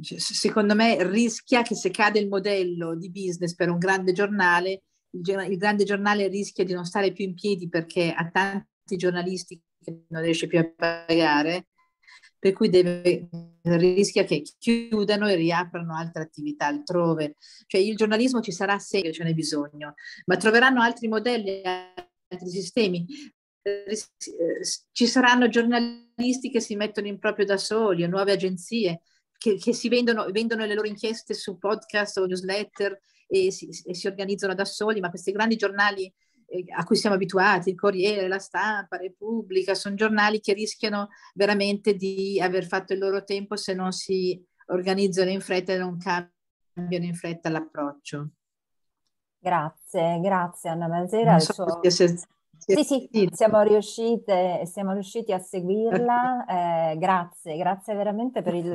[SPEAKER 5] secondo me, rischia che se cade il modello di business per un grande giornale, il, il grande giornale rischia di non stare più in piedi perché ha tanti giornalisti che non riesce più a pagare, per cui deve, rischia che chiudano e riaprano altre attività altrove. Cioè il giornalismo ci sarà se ce n'è bisogno, ma troveranno altri modelli, altri sistemi. Eh, ci saranno giornalisti che si mettono in proprio da soli, nuove agenzie che, che si vendono, vendono, le loro inchieste su podcast o newsletter e si, e si organizzano da soli, ma questi grandi giornali eh, a cui siamo abituati, il Corriere, la Stampa, Repubblica, sono giornali che rischiano veramente di aver fatto il loro tempo se non si organizzano in fretta e non cambiano in fretta l'approccio.
[SPEAKER 1] Grazie, grazie Anna Mazzera. So suo... se, sì, sì, siamo, riuscite, siamo riusciti a seguirla. Eh, grazie, grazie veramente per il,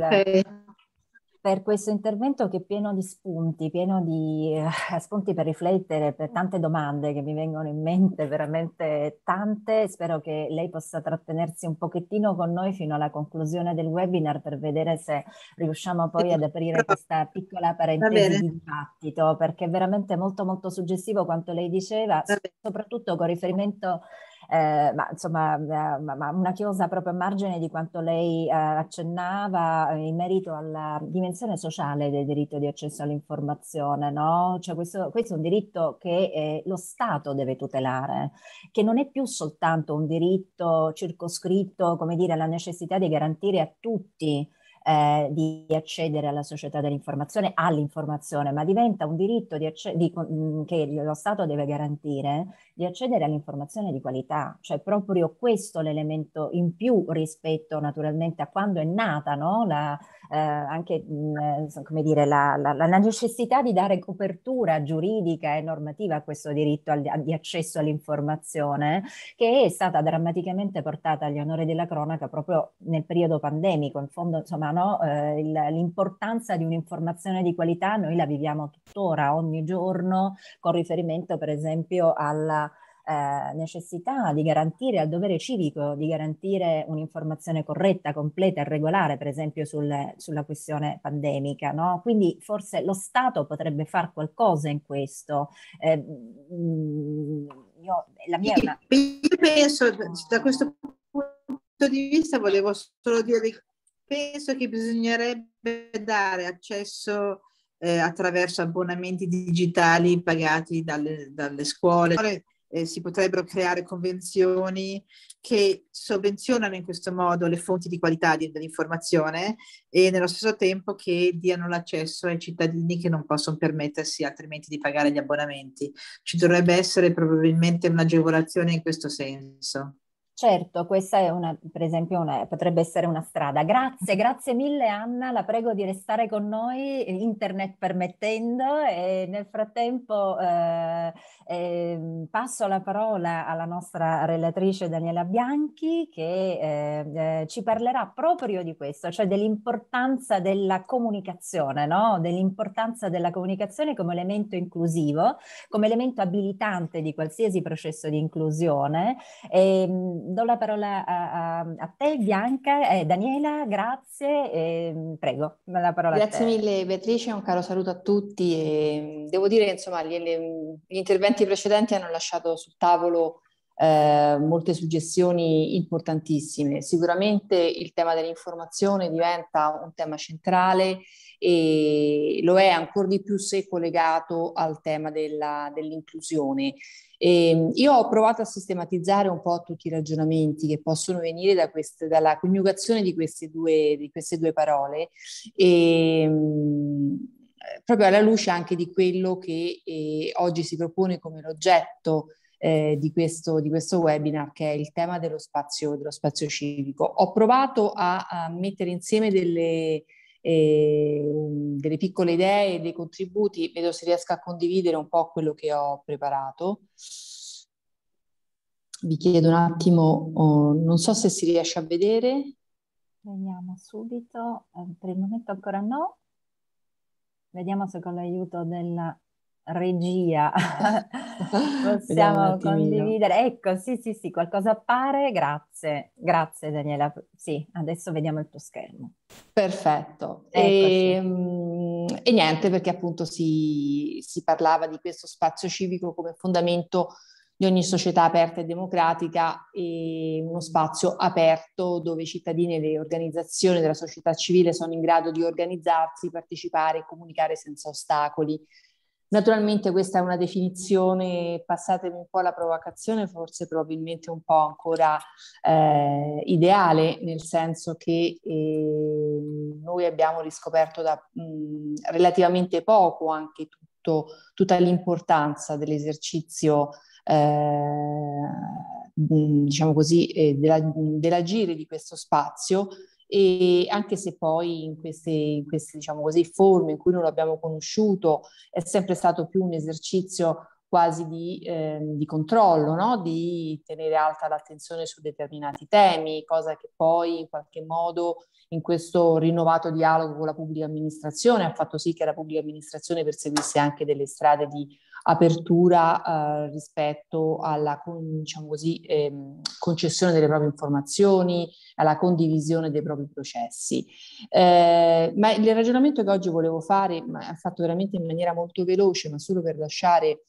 [SPEAKER 1] per questo intervento che è pieno di spunti, pieno di eh, spunti per riflettere, per tante domande che mi vengono in mente, veramente tante. Spero che lei possa trattenersi un pochettino con noi fino alla conclusione del webinar per vedere se riusciamo poi ad aprire questa piccola parentesi di dibattito, perché è veramente molto molto suggestivo quanto lei diceva, soprattutto con riferimento eh, ma insomma eh, ma una chiosa proprio a margine di quanto lei eh, accennava eh, in merito alla dimensione sociale del diritto di accesso all'informazione, no? Cioè questo, questo è un diritto che lo Stato deve tutelare, che non è più soltanto un diritto circoscritto, come dire, alla necessità di garantire a tutti eh, di accedere alla società dell'informazione, all'informazione, ma diventa un diritto di di, mm, che lo Stato deve garantire di accedere all'informazione di qualità, cioè proprio questo l'elemento in più rispetto naturalmente a quando è nata no? la, eh, anche mh, mm, eh, come dire, la, la, la, necessità di dare copertura giuridica e normativa a questo diritto al, a, di accesso all'informazione che è stata drammaticamente portata agli onori della cronaca proprio nel periodo pandemico, in fondo insomma no? eh, il, l'importanza di un'informazione di qualità noi la viviamo tuttora ogni giorno con riferimento per esempio alla eh, necessità di garantire, al dovere civico di garantire un'informazione corretta, completa e regolare, per esempio sul, sulla questione pandemica. No? Quindi forse lo Stato potrebbe fare qualcosa in questo. Eh, mm, io, la mia io
[SPEAKER 5] penso, da questo punto di vista, volevo solo dire penso che bisognerebbe dare accesso eh, attraverso abbonamenti digitali pagati dalle, dalle scuole eh, si potrebbero creare convenzioni che sovvenzionano in questo modo le fonti di qualità di, dell'informazione e nello stesso tempo che diano l'accesso ai cittadini che non possono permettersi altrimenti di pagare gli abbonamenti. Ci dovrebbe essere probabilmente un'agevolazione in questo
[SPEAKER 1] senso. Certo, questa è una, per esempio, una, potrebbe essere una strada. Grazie, grazie mille Anna, la prego di restare con noi, internet permettendo, e nel frattempo eh, eh, passo la parola alla nostra relatrice Daniela Bianchi che eh, eh, ci parlerà proprio di questo, cioè dell'importanza della comunicazione, no? dell'importanza della comunicazione come elemento inclusivo, come elemento abilitante di qualsiasi processo di inclusione. E, ehm, do la parola a, a, a te Bianca, eh, Daniela, grazie, ehm, prego. La parola grazie mille Beatrice, un caro saluto a tutti e
[SPEAKER 6] ehm, devo dire che insomma gli, gli interventi interventi precedenti hanno lasciato sul tavolo eh, molte suggestioni importantissime. Sicuramente il tema dell'informazione diventa un tema centrale e lo è ancora di più se collegato al tema della, dell'inclusione. E ehm, io ho provato a sistematizzare un po' tutti i ragionamenti che possono venire da queste, dalla coniugazione di queste due, di queste due parole e, ehm, proprio alla luce anche di quello che eh, oggi si propone come l'oggetto eh, di, questo, di, questo, webinar, che è il tema dello spazio, dello spazio civico. Ho provato a, a mettere insieme delle, eh, delle piccole idee, dei contributi, vedo se riesco a condividere un po' quello che ho preparato. Vi chiedo un attimo, oh, non so se si riesce a vedere.
[SPEAKER 1] Vediamo subito, eh, per il momento ancora no. Vediamo se con l'aiuto della regia possiamo condividere. Ecco, sì, sì, sì, qualcosa appare. Grazie, grazie Daniela. Sì, adesso vediamo il tuo schermo.
[SPEAKER 6] Perfetto. E, ehm, e, niente, perché appunto si, si parlava di questo spazio civico come fondamento di ogni società aperta e democratica e uno spazio aperto dove i cittadini e le organizzazioni della società civile sono in grado di organizzarsi, partecipare e comunicare senza ostacoli. Naturalmente questa è una definizione, passatemi un po' la provocazione, forse probabilmente un po' ancora eh, ideale, nel senso che eh, noi abbiamo riscoperto da mh, relativamente poco anche tutto, tutta l'importanza dell'esercizio Ehm, diciamo così, eh, della, dell'agire di questo spazio e anche se poi in queste, in queste diciamo così, forme in cui non l'abbiamo conosciuto è sempre stato più un esercizio quasi di, eh, di controllo, no? di tenere alta l'attenzione su determinati temi, cosa che poi in qualche modo in questo rinnovato dialogo con la pubblica amministrazione ha fatto sì che la pubblica amministrazione perseguisse anche delle strade di apertura eh, rispetto alla diciamo così, eh, concessione delle proprie informazioni, alla condivisione dei propri processi. Eh, ma il ragionamento che oggi volevo fare, ma fatto veramente in maniera molto veloce, ma solo per lasciare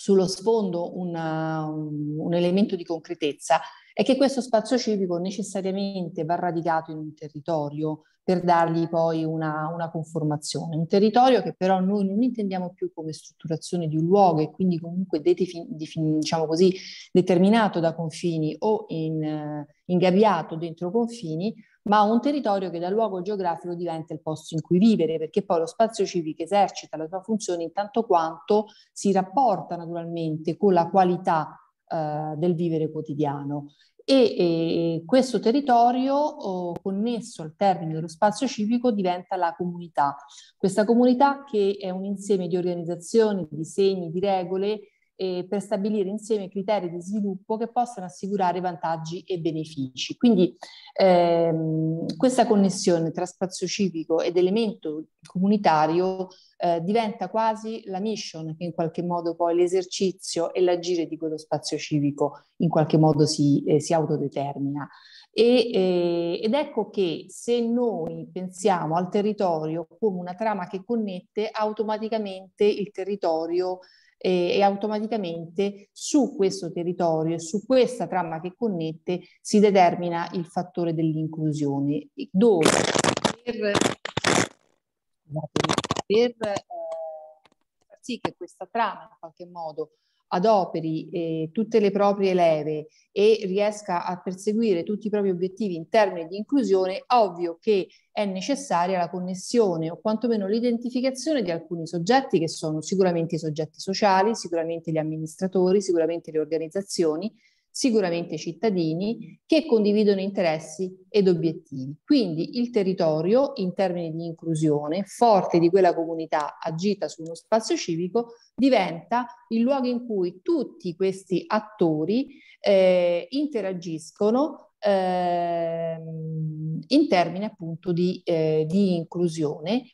[SPEAKER 6] sullo sfondo una, um, un elemento di concretezza, è che questo spazio civico necessariamente va radicato in un territorio per dargli poi una, una, conformazione, un territorio che però noi non intendiamo più come strutturazione di un luogo e quindi comunque defin, diciamo così, determinato da confini o in, uh, ingabbiato dentro confini, ma un territorio che dal luogo geografico diventa il posto in cui vivere, perché poi lo spazio civico esercita la sua funzione in tanto quanto si rapporta naturalmente con la qualità eh, del vivere quotidiano. E, e questo territorio oh, connesso al termine dello spazio civico diventa la comunità. Questa comunità che è un insieme di organizzazioni, di segni, di regole eh, per stabilire insieme criteri di sviluppo che possano assicurare vantaggi e benefici. Quindi ehm, questa connessione tra spazio civico ed elemento comunitario eh, diventa quasi la mission che in qualche modo poi l'esercizio e l'agire di quello spazio civico in qualche modo si, eh, si autodetermina. E, eh, ed ecco che se noi pensiamo al territorio come una trama che connette, automaticamente il territorio eh, e automaticamente su questo territorio e su questa trama che connette si determina il fattore dell'inclusione, dove per, per eh, far sì che questa trama in qualche modo adoperi eh, tutte le proprie leve e riesca a perseguire tutti i propri obiettivi in termini di inclusione, ovvio che è necessaria la connessione o quantomeno l'identificazione di alcuni soggetti che sono sicuramente i soggetti sociali, sicuramente gli amministratori, sicuramente le organizzazioni, sicuramente cittadini che condividono interessi ed obiettivi. Quindi il territorio, in termini di inclusione, forte di quella comunità agita su uno spazio civico, diventa il luogo in cui tutti questi attori eh, interagiscono ehm, in termini appunto di, eh, di inclusione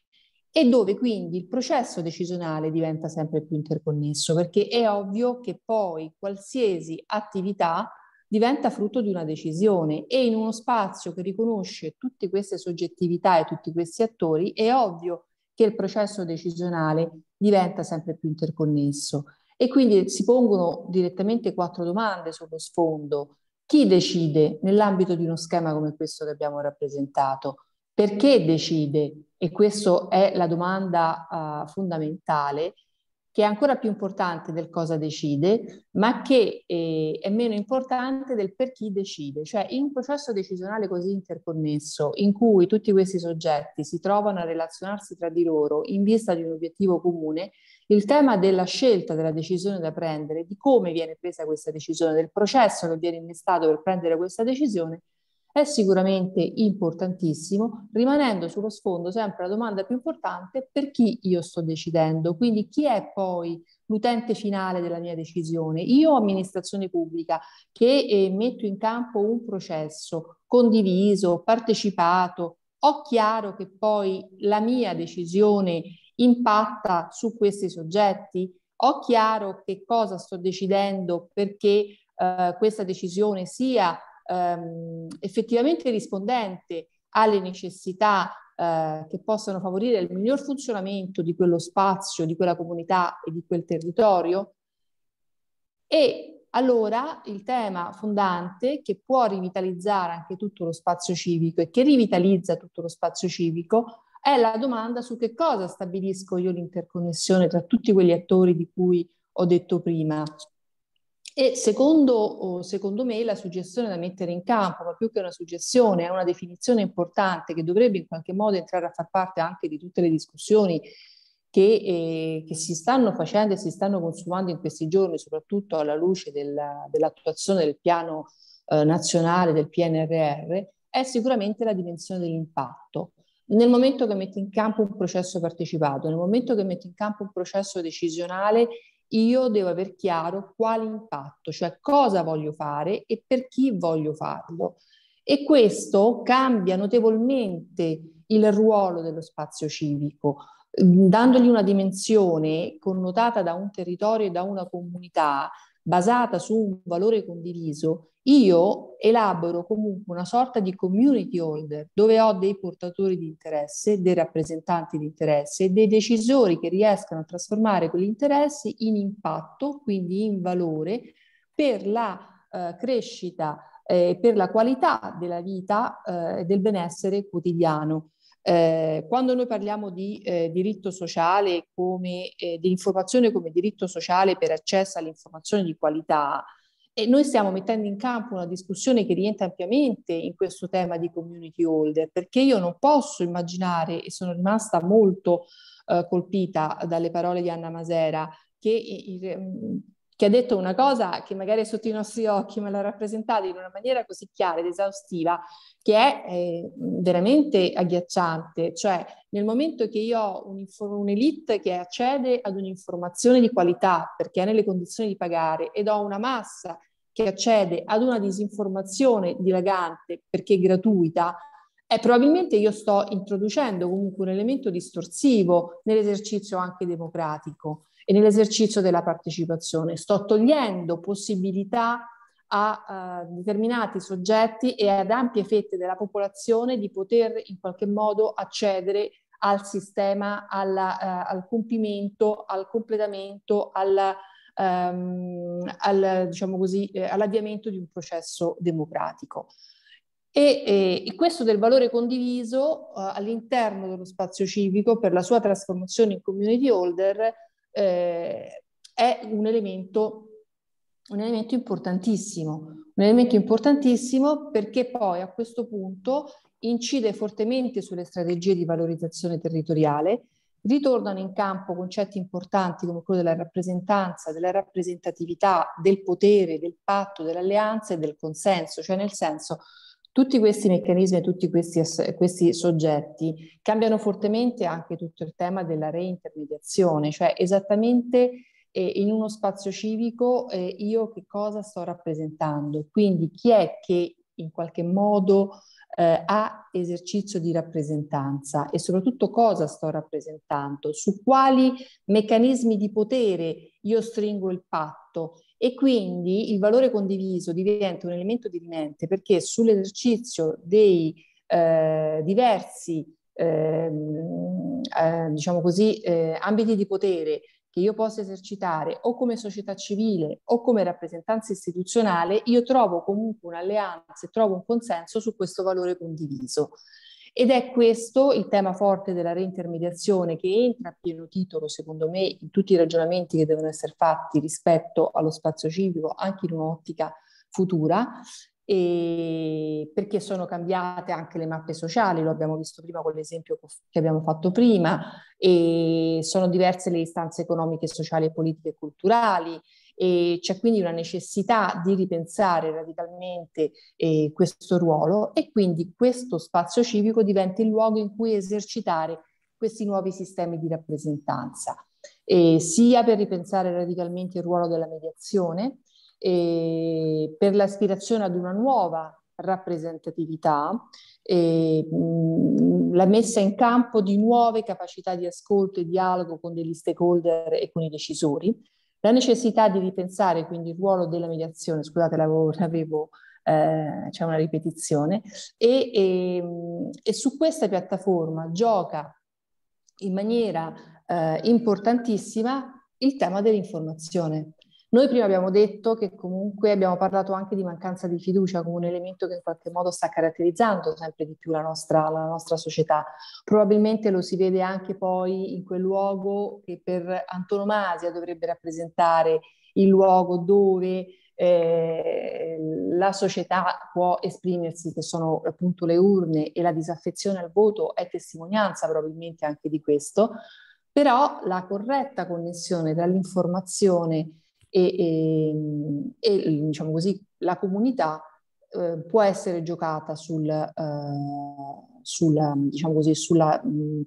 [SPEAKER 6] e dove quindi il processo decisionale diventa sempre più interconnesso, perché è ovvio che poi qualsiasi attività diventa frutto di una decisione e in uno spazio che riconosce tutte queste soggettività e tutti questi attori è ovvio che il processo decisionale diventa sempre più interconnesso. E quindi si pongono direttamente quattro domande sullo sfondo. Chi decide nell'ambito di uno schema come questo che abbiamo rappresentato? Perché decide? E questa è la domanda uh, fondamentale che è ancora più importante del cosa decide, ma che eh, è meno importante del per chi decide. Cioè in un processo decisionale così interconnesso, in cui tutti questi soggetti si trovano a relazionarsi tra di loro in vista di un obiettivo comune, il tema della scelta, della decisione da prendere, di come viene presa questa decisione, del processo che viene innestato per prendere questa decisione, è sicuramente importantissimo, rimanendo sullo sfondo sempre la domanda più importante per chi io sto decidendo, quindi chi è poi l'utente finale della mia decisione. Io amministrazione pubblica che eh, metto in campo un processo condiviso, partecipato, ho chiaro che poi la mia decisione impatta su questi soggetti, ho chiaro che cosa sto decidendo perché eh, questa decisione sia ehm, effettivamente rispondente alle necessità eh, che possono favorire il miglior funzionamento di quello spazio, di quella comunità e di quel territorio? E allora il tema fondante che può rivitalizzare anche tutto lo spazio civico e che rivitalizza tutto lo spazio civico è la domanda su che cosa stabilisco io l'interconnessione tra tutti quegli attori di cui ho detto prima. E secondo, secondo, me la suggestione da mettere in campo, ma più che una suggestione, è una definizione importante che dovrebbe in qualche modo entrare a far parte anche di tutte le discussioni che, eh, che si stanno facendo e si stanno consumando in questi giorni, soprattutto alla luce del, dell'attuazione del piano eh, nazionale del PNRR, è sicuramente la dimensione dell'impatto. Nel momento che metti in campo un processo partecipato, nel momento che metti in campo un processo decisionale io devo aver chiaro quale impatto, cioè cosa voglio fare e per chi voglio farlo. E questo cambia notevolmente il ruolo dello spazio civico, dandogli una dimensione connotata da un territorio e da una comunità basata su un valore condiviso io elaboro comunque una sorta di community holder dove ho dei portatori di interesse, dei rappresentanti di interesse, dei decisori che riescano a trasformare quegli interessi in impatto, quindi in valore per la eh, crescita e eh, per la qualità della vita eh, e eh, del benessere quotidiano. Eh, quando noi parliamo di eh, diritto sociale come eh, di informazione come diritto sociale per accesso all'informazione di qualità, e noi stiamo mettendo in campo una discussione che rientra ampiamente in questo tema di community holder, perché io non posso immaginare, e sono rimasta molto eh, colpita dalle parole di Anna Masera, che il, che ha detto una cosa che magari è sotto i nostri occhi ma l'ha rappresentata in una maniera così chiara ed esaustiva che è eh, veramente agghiacciante, cioè nel momento che io ho un'elite che accede ad un'informazione di qualità perché è nelle condizioni di pagare ed ho una massa che accede ad una disinformazione dilagante perché è gratuita, eh, probabilmente io sto introducendo comunque un elemento distorsivo nell'esercizio anche democratico e nell'esercizio della partecipazione. Sto togliendo possibilità a uh, determinati soggetti e ad ampie fette della popolazione di poter in qualche modo accedere al sistema, alla, uh, al compimento, al completamento, alla, um, ehm, al, diciamo così, eh, all'avviamento di un processo democratico. E, e, questo del valore condiviso eh, all'interno dello spazio civico per la sua trasformazione in community holder eh, è un elemento, un elemento importantissimo. Un elemento importantissimo perché poi a questo punto incide fortemente sulle strategie di valorizzazione territoriale, ritornano in campo concetti importanti come quello della rappresentanza, della rappresentatività, del potere, del patto, dell'alleanza e del consenso, cioè nel senso tutti questi meccanismi e tutti questi, questi, soggetti cambiano fortemente anche tutto il tema della reintermediazione, cioè esattamente eh, in uno spazio civico eh, io che cosa sto rappresentando, quindi chi è che in qualche modo eh, ha esercizio di rappresentanza e soprattutto cosa sto rappresentando, su quali meccanismi di potere io stringo il patto e quindi il valore condiviso diventa un elemento di mente perché sull'esercizio dei eh, diversi eh, eh, diciamo così, eh, ambiti di potere che io posso esercitare o come società civile o come rappresentanza istituzionale, io trovo comunque un'alleanza e trovo un consenso su questo valore condiviso. Ed è questo il tema forte della reintermediazione che entra a pieno titolo, secondo me, in tutti i ragionamenti che devono essere fatti rispetto allo spazio civico, anche in un'ottica futura, e perché sono cambiate anche le mappe sociali, lo abbiamo visto prima con l'esempio che abbiamo fatto prima, e sono diverse le istanze economiche, sociali, politiche e culturali, e c'è quindi una necessità di ripensare radicalmente eh, questo ruolo e quindi questo spazio civico diventa il luogo in cui esercitare questi nuovi sistemi di rappresentanza, eh, sia per ripensare radicalmente il ruolo della mediazione, eh, per l'aspirazione ad una nuova rappresentatività, eh, mh, la messa in campo di nuove capacità di ascolto e dialogo con degli stakeholder e con i decisori, la necessità di ripensare quindi il ruolo della mediazione, scusate l'avevo, eh, c'è una ripetizione, e, e, ehm, e su questa piattaforma gioca in maniera eh, importantissima il tema dell'informazione. Noi prima abbiamo detto che comunque abbiamo parlato anche di mancanza di fiducia come un elemento che in qualche modo sta caratterizzando sempre di più la nostra, la nostra società. Probabilmente lo si vede anche poi in quel luogo che per antonomasia dovrebbe rappresentare il luogo dove eh, la società può esprimersi, che sono appunto le urne e la disaffezione al voto è testimonianza probabilmente anche di questo, però la corretta connessione tra l'informazione e, e, e diciamo così, la comunità eh, può essere giocata sul, eh, sul, diciamo così, sulla, mh,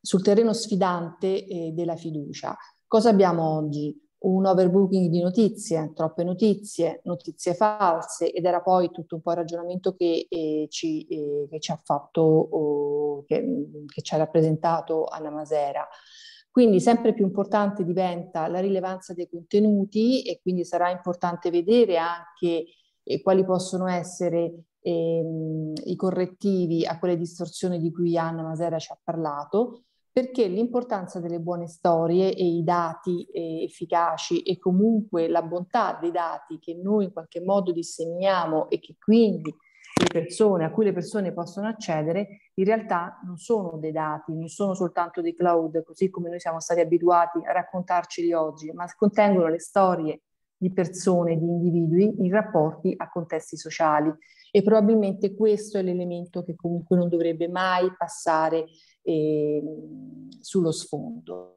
[SPEAKER 6] sul terreno sfidante eh, della fiducia. Cosa abbiamo oggi? un overbooking di notizie, troppe notizie, notizie false ed era poi tutto un po' il ragionamento che, eh, ci, eh, che ci, ha fatto, oh, che, che, ci ha rappresentato Anna Masera. Quindi sempre più importante diventa la rilevanza dei contenuti e quindi sarà importante vedere anche eh, quali possono essere ehm, i correttivi a quelle distorsioni di cui Anna Masera ci ha parlato, perché l'importanza delle buone storie e i dati eh, efficaci e comunque la bontà dei dati che noi in qualche modo disseminiamo e che quindi le persone, a cui le persone possono accedere, in realtà non sono dei dati, non sono soltanto dei cloud, così come noi siamo stati abituati a raccontarceli oggi, ma contengono le storie di persone, di individui in rapporti a contesti sociali e probabilmente questo è l'elemento che comunque non dovrebbe mai passare eh, sullo sfondo.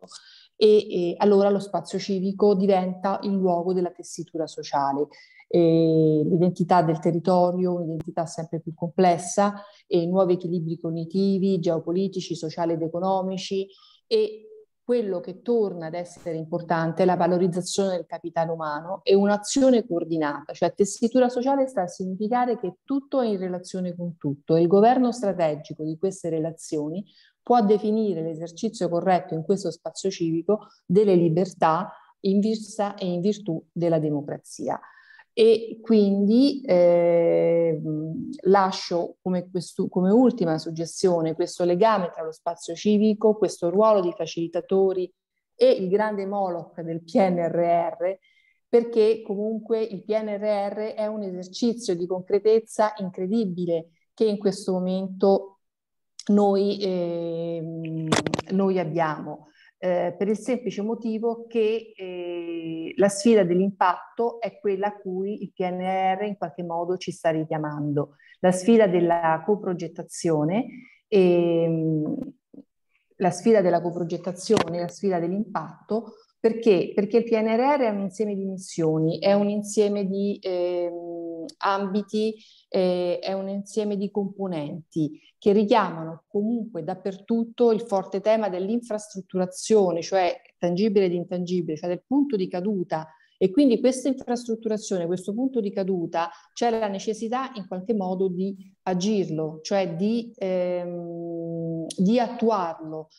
[SPEAKER 6] E, e allora lo spazio civico diventa il luogo della tessitura sociale eh, l'identità del territorio, un'identità sempre più complessa, e nuovi equilibri cognitivi, geopolitici, sociali ed economici e quello che torna ad essere importante è la valorizzazione del capitale umano e un'azione coordinata, cioè tessitura sociale sta a significare che tutto è in relazione con tutto e il governo strategico di queste relazioni può definire l'esercizio corretto in questo spazio civico delle libertà in vista e in virtù della democrazia e quindi eh, lascio come, questo, come, ultima suggestione questo legame tra lo spazio civico, questo ruolo di facilitatori e il grande Moloch del PNRR, perché comunque il PNRR è un esercizio di concretezza incredibile che in questo momento noi, eh, noi abbiamo eh, per il semplice motivo che eh, la sfida dell'impatto è quella a cui il PNR in qualche modo ci sta richiamando. La sfida della coprogettazione, ehm, la sfida della coprogettazione, la sfida dell'impatto, perché? Perché il PNRR è un insieme di missioni, è un insieme di... Ehm, ambiti eh, è un insieme di componenti che richiamano comunque dappertutto il forte tema dell'infrastrutturazione, cioè tangibile ed intangibile, cioè del punto di caduta e quindi questa infrastrutturazione, questo punto di caduta, c'è la necessità in qualche modo di agirlo, cioè di, ehm, di attuarlo.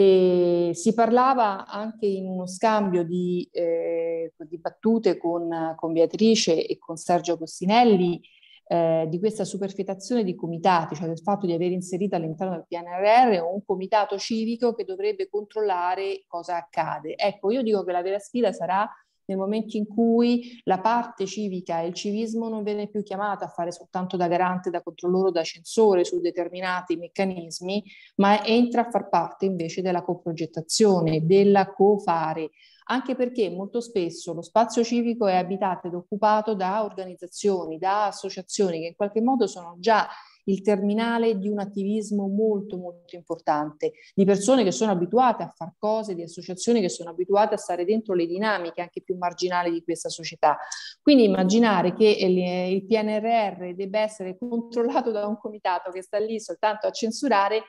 [SPEAKER 6] E si parlava anche in uno scambio di, eh, di battute con, con, Beatrice e con Sergio Costinelli eh, di questa superfetazione di comitati, cioè del fatto di aver inserito all'interno del PNRR un comitato civico che dovrebbe controllare cosa accade. Ecco, io dico che la vera sfida sarà nel momento in cui la parte civica e il civismo non viene più chiamata a fare soltanto da garante, da controllore, da censore su determinati meccanismi, ma entra a far parte invece della coprogettazione, della cofare, anche perché molto spesso lo spazio civico è abitato ed occupato da organizzazioni, da associazioni che in qualche modo sono già il terminale di un attivismo molto molto importante, di persone che sono abituate a far cose, di associazioni che sono abituate a stare dentro le dinamiche anche più marginali di questa società. Quindi immaginare che il PNRR debba essere controllato da un comitato che sta lì soltanto a censurare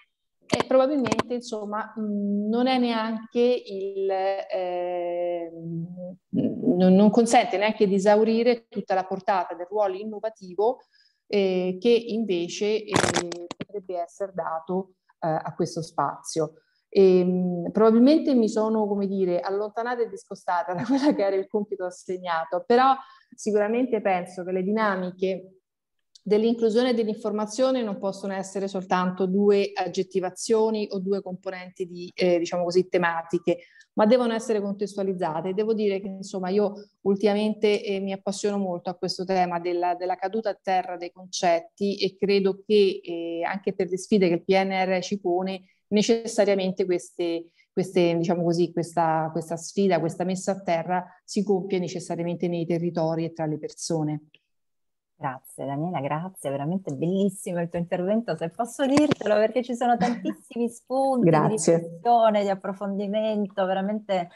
[SPEAKER 6] e probabilmente insomma non è neanche il eh, non consente neanche di esaurire tutta la portata del ruolo innovativo eh, che invece eh, potrebbe essere dato eh, a questo spazio. E, ehm, mh, probabilmente mi sono, come dire, allontanata e discostata da quella che era il compito assegnato, però sicuramente penso che le dinamiche dell'inclusione e dell'informazione non possono essere soltanto due aggettivazioni o due componenti di, eh, diciamo così, tematiche, ma devono essere contestualizzate. Devo dire che insomma io ultimamente eh, mi appassiono molto a questo tema della, della, caduta a terra dei concetti e credo che eh, anche per le sfide che il PNR ci pone necessariamente queste, queste, diciamo così, questa, questa sfida, questa messa a terra si compie necessariamente nei territori e tra le persone.
[SPEAKER 1] Grazie Daniela, grazie, veramente bellissimo il tuo intervento, se posso dirtelo, perché ci sono tantissimi spunti grazie. di riflessione, di approfondimento, veramente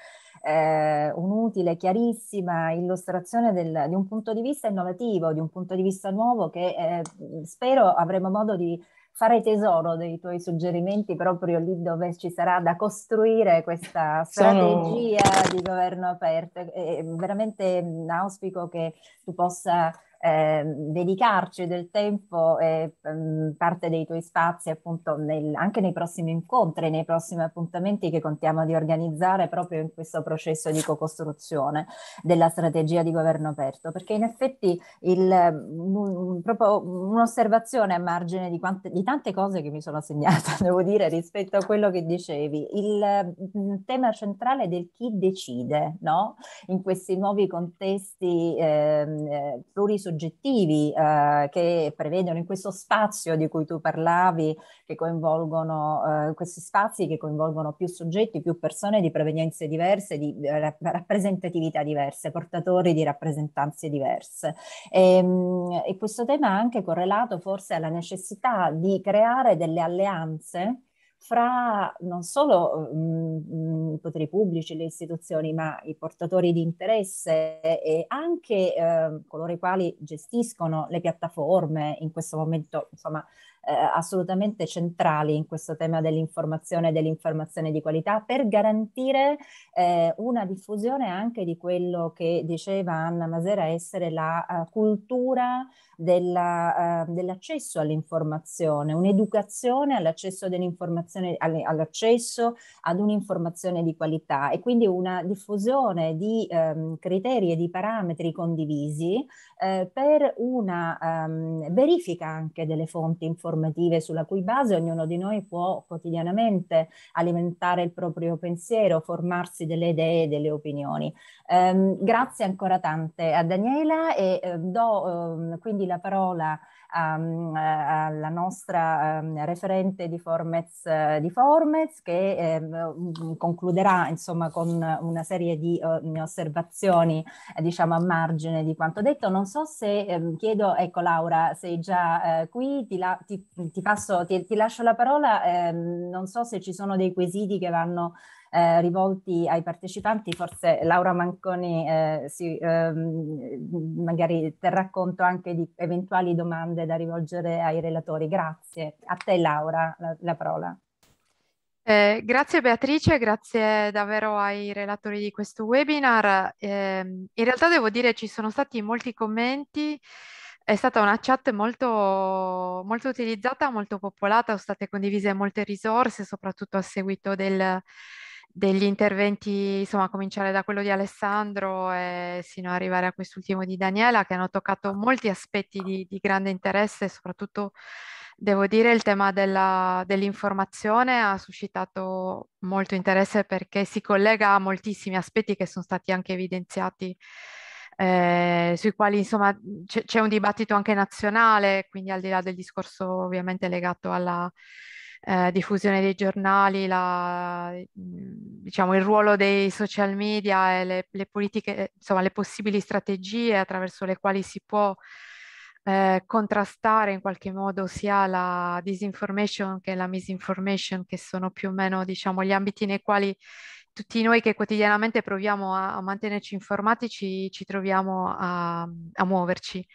[SPEAKER 1] eh, un'utile, chiarissima illustrazione del, di un punto di vista innovativo, di un punto di vista nuovo che eh, spero avremo modo di fare tesoro dei tuoi suggerimenti proprio lì dove ci sarà da costruire questa strategia Sono... di governo aperto. E veramente auspico che tu possa eh, dedicarci del tempo e mh, mm, parte dei tuoi spazi appunto nel, anche nei prossimi incontri, nei prossimi appuntamenti che contiamo di organizzare proprio in questo processo di co-costruzione della strategia di governo aperto, perché in effetti il, mh, mm, proprio un'osservazione a margine di, quante, di tante cose che mi sono segnata, devo dire, rispetto a quello che dicevi, il, il mm, tema centrale del chi decide, no? In questi nuovi contesti ehm, eh, plurisoggetti soggettivi eh, che prevedono in questo spazio di cui tu parlavi, che coinvolgono eh, questi spazi che coinvolgono più soggetti, più persone di provenienze diverse, di eh, rappresentatività diverse, portatori di rappresentanze diverse. E, ehm, e questo tema è anche correlato forse alla necessità di creare delle alleanze fra non solo mm, mm, i poteri pubblici, le istituzioni, ma i portatori di interesse e anche eh, coloro i quali gestiscono le piattaforme, in questo momento insomma eh, assolutamente centrali in questo tema dell'informazione e dell'informazione di qualità per garantire eh, una diffusione anche di quello che diceva Anna Masera essere la uh, cultura della, uh, dell'accesso all'informazione, un'educazione all'accesso, dell'informazione, all'accesso ad un'informazione di qualità e quindi una diffusione di um, criteri e di parametri condivisi eh, per una um, verifica anche delle fonti informative normative sulla cui base ognuno di noi può quotidianamente alimentare il proprio pensiero, formarsi delle idee e delle opinioni. Um, grazie ancora tante a Daniela e uh, do um, quindi la parola a um, ehm, alla eh, nostra um, referente di Formez, eh, di Formez che um, concluderà insomma con una serie di uh, osservazioni diciamo a margine di quanto detto. Non so se chiedo, ecco Laura, sei già uh, qui, ti, la, ti, ti, passo, ti, lascio la parola, non so se ci sono dei quesiti che vanno eh, rivolti ai partecipanti, forse Laura Manconi eh, si, ehm, magari terrà conto anche di eventuali domande da rivolgere ai relatori. Grazie. A te Laura la, la parola.
[SPEAKER 3] Eh, grazie Beatrice, grazie davvero ai relatori di questo webinar. Eh, in realtà devo dire ci sono stati molti commenti, è stata una chat molto, molto utilizzata, molto popolata, sono state condivise molte risorse, soprattutto a seguito del, degli interventi, insomma, a cominciare da quello di Alessandro e sino ad arrivare a quest'ultimo di Daniela, che hanno toccato molti aspetti di, di grande interesse, soprattutto devo dire il tema della, dell'informazione ha suscitato molto interesse perché si collega a moltissimi aspetti che sono stati anche evidenziati. Eh, sui quali insomma c'è un dibattito anche nazionale, quindi al di là del discorso ovviamente legato alla, eh, diffusione dei giornali, la, mhmm, diciamo, il ruolo dei social media e le, le, politiche, eh, insomma, le possibili strategie attraverso le quali si può eh, contrastare in qualche modo sia la disinformation che la misinformation, che sono più o meno diciamo, gli ambiti nei quali tutti noi che quotidianamente proviamo a, a mantenerci informati ci, ci troviamo a, a muoverci.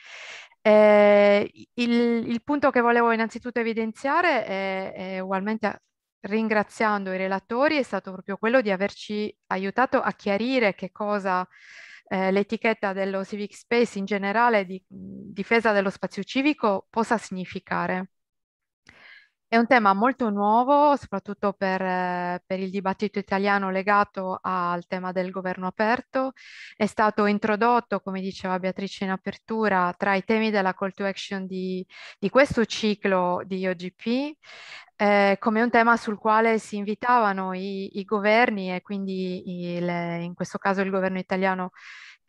[SPEAKER 3] Eh, il, il, punto che volevo innanzitutto evidenziare è, è ugualmente ringraziando i relatori è stato proprio quello di averci aiutato a chiarire che cosa eh, l'etichetta dello civic space in generale di mh, difesa dello spazio civico possa significare. È un tema molto nuovo, soprattutto per, eh, per, il dibattito italiano legato al tema del governo aperto. È stato introdotto, come diceva Beatrice in apertura, tra i temi della call to action di, di questo ciclo di OGP, eh, come un tema sul quale si invitavano i, i governi e quindi il, in questo caso il governo italiano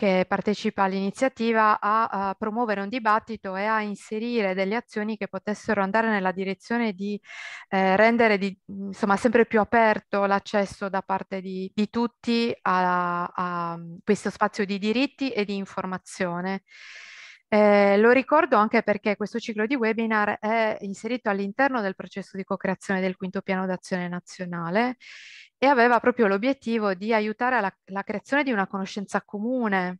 [SPEAKER 3] che partecipa all'iniziativa a, a, promuovere un dibattito e a inserire delle azioni che potessero andare nella direzione di eh, rendere di, insomma, sempre più aperto l'accesso da parte di, di tutti a, a questo spazio di diritti e di informazione. Eh, lo ricordo anche perché questo ciclo di webinar è inserito all'interno del processo di co-creazione del quinto piano d'azione nazionale e aveva proprio l'obiettivo di aiutare alla, alla creazione di una conoscenza comune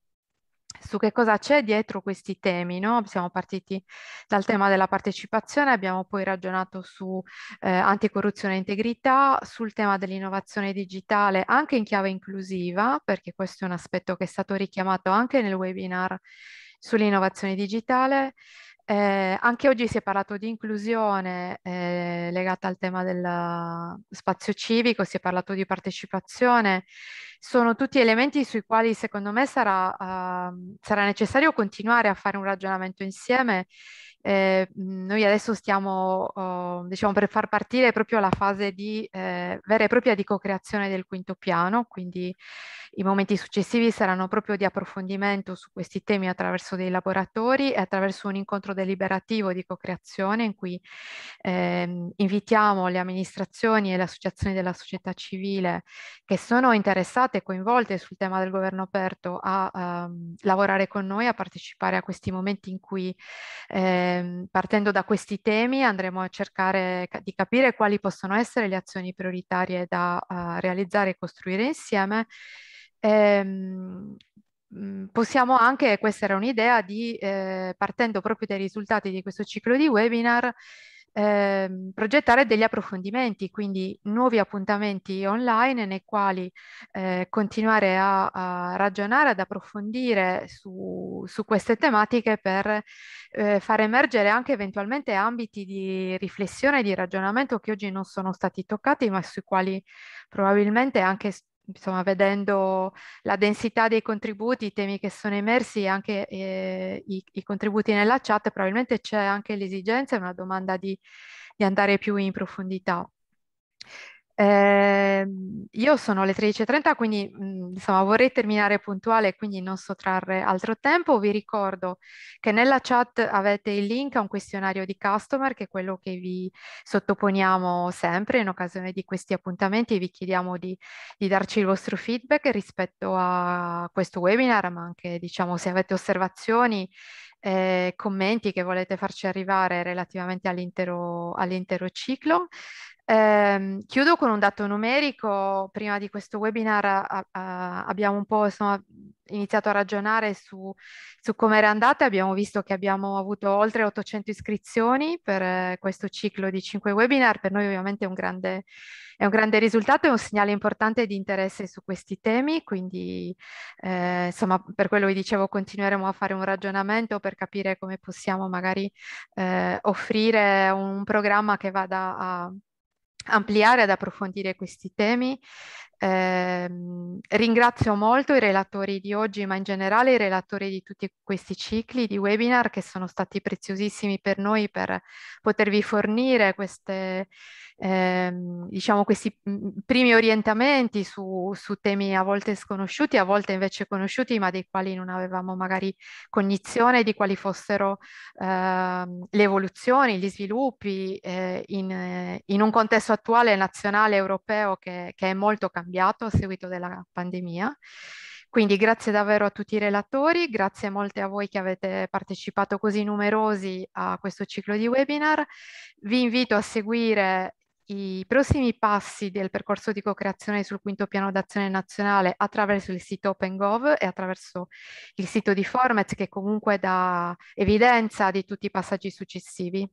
[SPEAKER 3] su che cosa c'è dietro questi temi. No? Siamo partiti dal tema della partecipazione, abbiamo poi ragionato su eh, anticorruzione e integrità, sul tema dell'innovazione digitale anche in chiave inclusiva, perché questo è un aspetto che è stato richiamato anche nel webinar sull'innovazione digitale. Eh, anche oggi si è parlato di inclusione eh, legata al tema del spazio civico, si è parlato di partecipazione, sono tutti elementi sui quali secondo me sarà, uh, sarà necessario continuare a fare un ragionamento insieme. Eh, noi adesso stiamo uh, diciamo per far partire proprio la fase di eh, vera e propria di co-creazione del quinto piano, quindi i momenti successivi saranno proprio di approfondimento su questi temi attraverso dei laboratori e attraverso un incontro deliberativo di co-creazione in cui eh, invitiamo le amministrazioni e le associazioni della società civile che sono interessate e coinvolte sul tema del governo aperto a eh, lavorare con noi, a partecipare a questi momenti in cui eh, partendo da questi temi andremo a cercare di capire quali possono essere le azioni prioritarie da uh, realizzare e costruire insieme Ehm, mm, possiamo anche, questa era un'idea, di, eh, partendo proprio dai risultati di questo ciclo di webinar, eh, progettare degli approfondimenti, quindi nuovi appuntamenti online nei quali eh, continuare a, a, ragionare, ad approfondire su, su queste tematiche per eh, far emergere anche eventualmente ambiti di riflessione di ragionamento che oggi non sono stati toccati ma sui quali probabilmente anche insomma, vedendo la densità dei contributi, i temi che sono emersi e anche eh, i, i, contributi nella chat, probabilmente c'è anche l'esigenza e una domanda di, di andare più in profondità. Eh, io sono alle 13.30, quindi mhmm, insomma, vorrei terminare puntuale, quindi non sottrarre altro tempo. Vi ricordo che nella chat avete il link a un questionario di customer, che è quello che vi sottoponiamo sempre in occasione di questi appuntamenti. Vi chiediamo di, di darci il vostro feedback rispetto a questo webinar, ma anche diciamo se avete osservazioni eh, commenti che volete farci arrivare relativamente all'intero, all ciclo. Eh, chiudo con un dato numerico. Prima di questo webinar a, a, abbiamo un po' insomma, iniziato a ragionare su, su come era andata. Abbiamo visto che abbiamo avuto oltre 800 iscrizioni per eh, questo ciclo di 5 webinar. Per noi ovviamente è un, grande, è un grande risultato, è un segnale importante di interesse su questi temi. Quindi eh, insomma per quello vi dicevo continueremo a fare un ragionamento per capire come possiamo magari eh, offrire un programma che vada a ampliare ed approfondire questi temi Ehm, ringrazio molto i relatori di oggi, ma in generale i relatori di tutti questi cicli di webinar che sono stati preziosissimi per noi per potervi fornire queste, eh, diciamo questi mm, primi orientamenti su, su, temi a volte sconosciuti, a volte invece conosciuti, ma dei quali non avevamo magari cognizione di quali fossero eh, le evoluzioni, gli sviluppi eh, in, in, un contesto attuale nazionale europeo che, che è molto cambiato cambiato a seguito della pandemia. Quindi grazie davvero a tutti i relatori, grazie molte a voi che avete partecipato così numerosi a questo ciclo di webinar. Vi invito a seguire i prossimi passi del percorso di co-creazione sul quinto piano d'azione nazionale attraverso il sito OpenGov e attraverso il sito di Formet che comunque dà evidenza di tutti i passaggi successivi.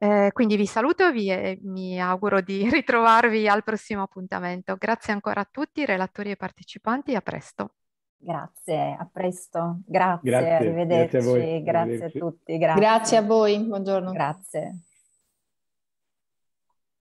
[SPEAKER 3] Eh, quindi vi saluto vi, e eh, mi auguro di ritrovarvi al prossimo appuntamento. Grazie ancora a tutti, relatori e partecipanti, a presto. Grazie, a presto. Grazie, grazie arrivederci. Grazie a, grazie a, tutti.
[SPEAKER 1] Grazie. grazie a voi, buongiorno. Grazie.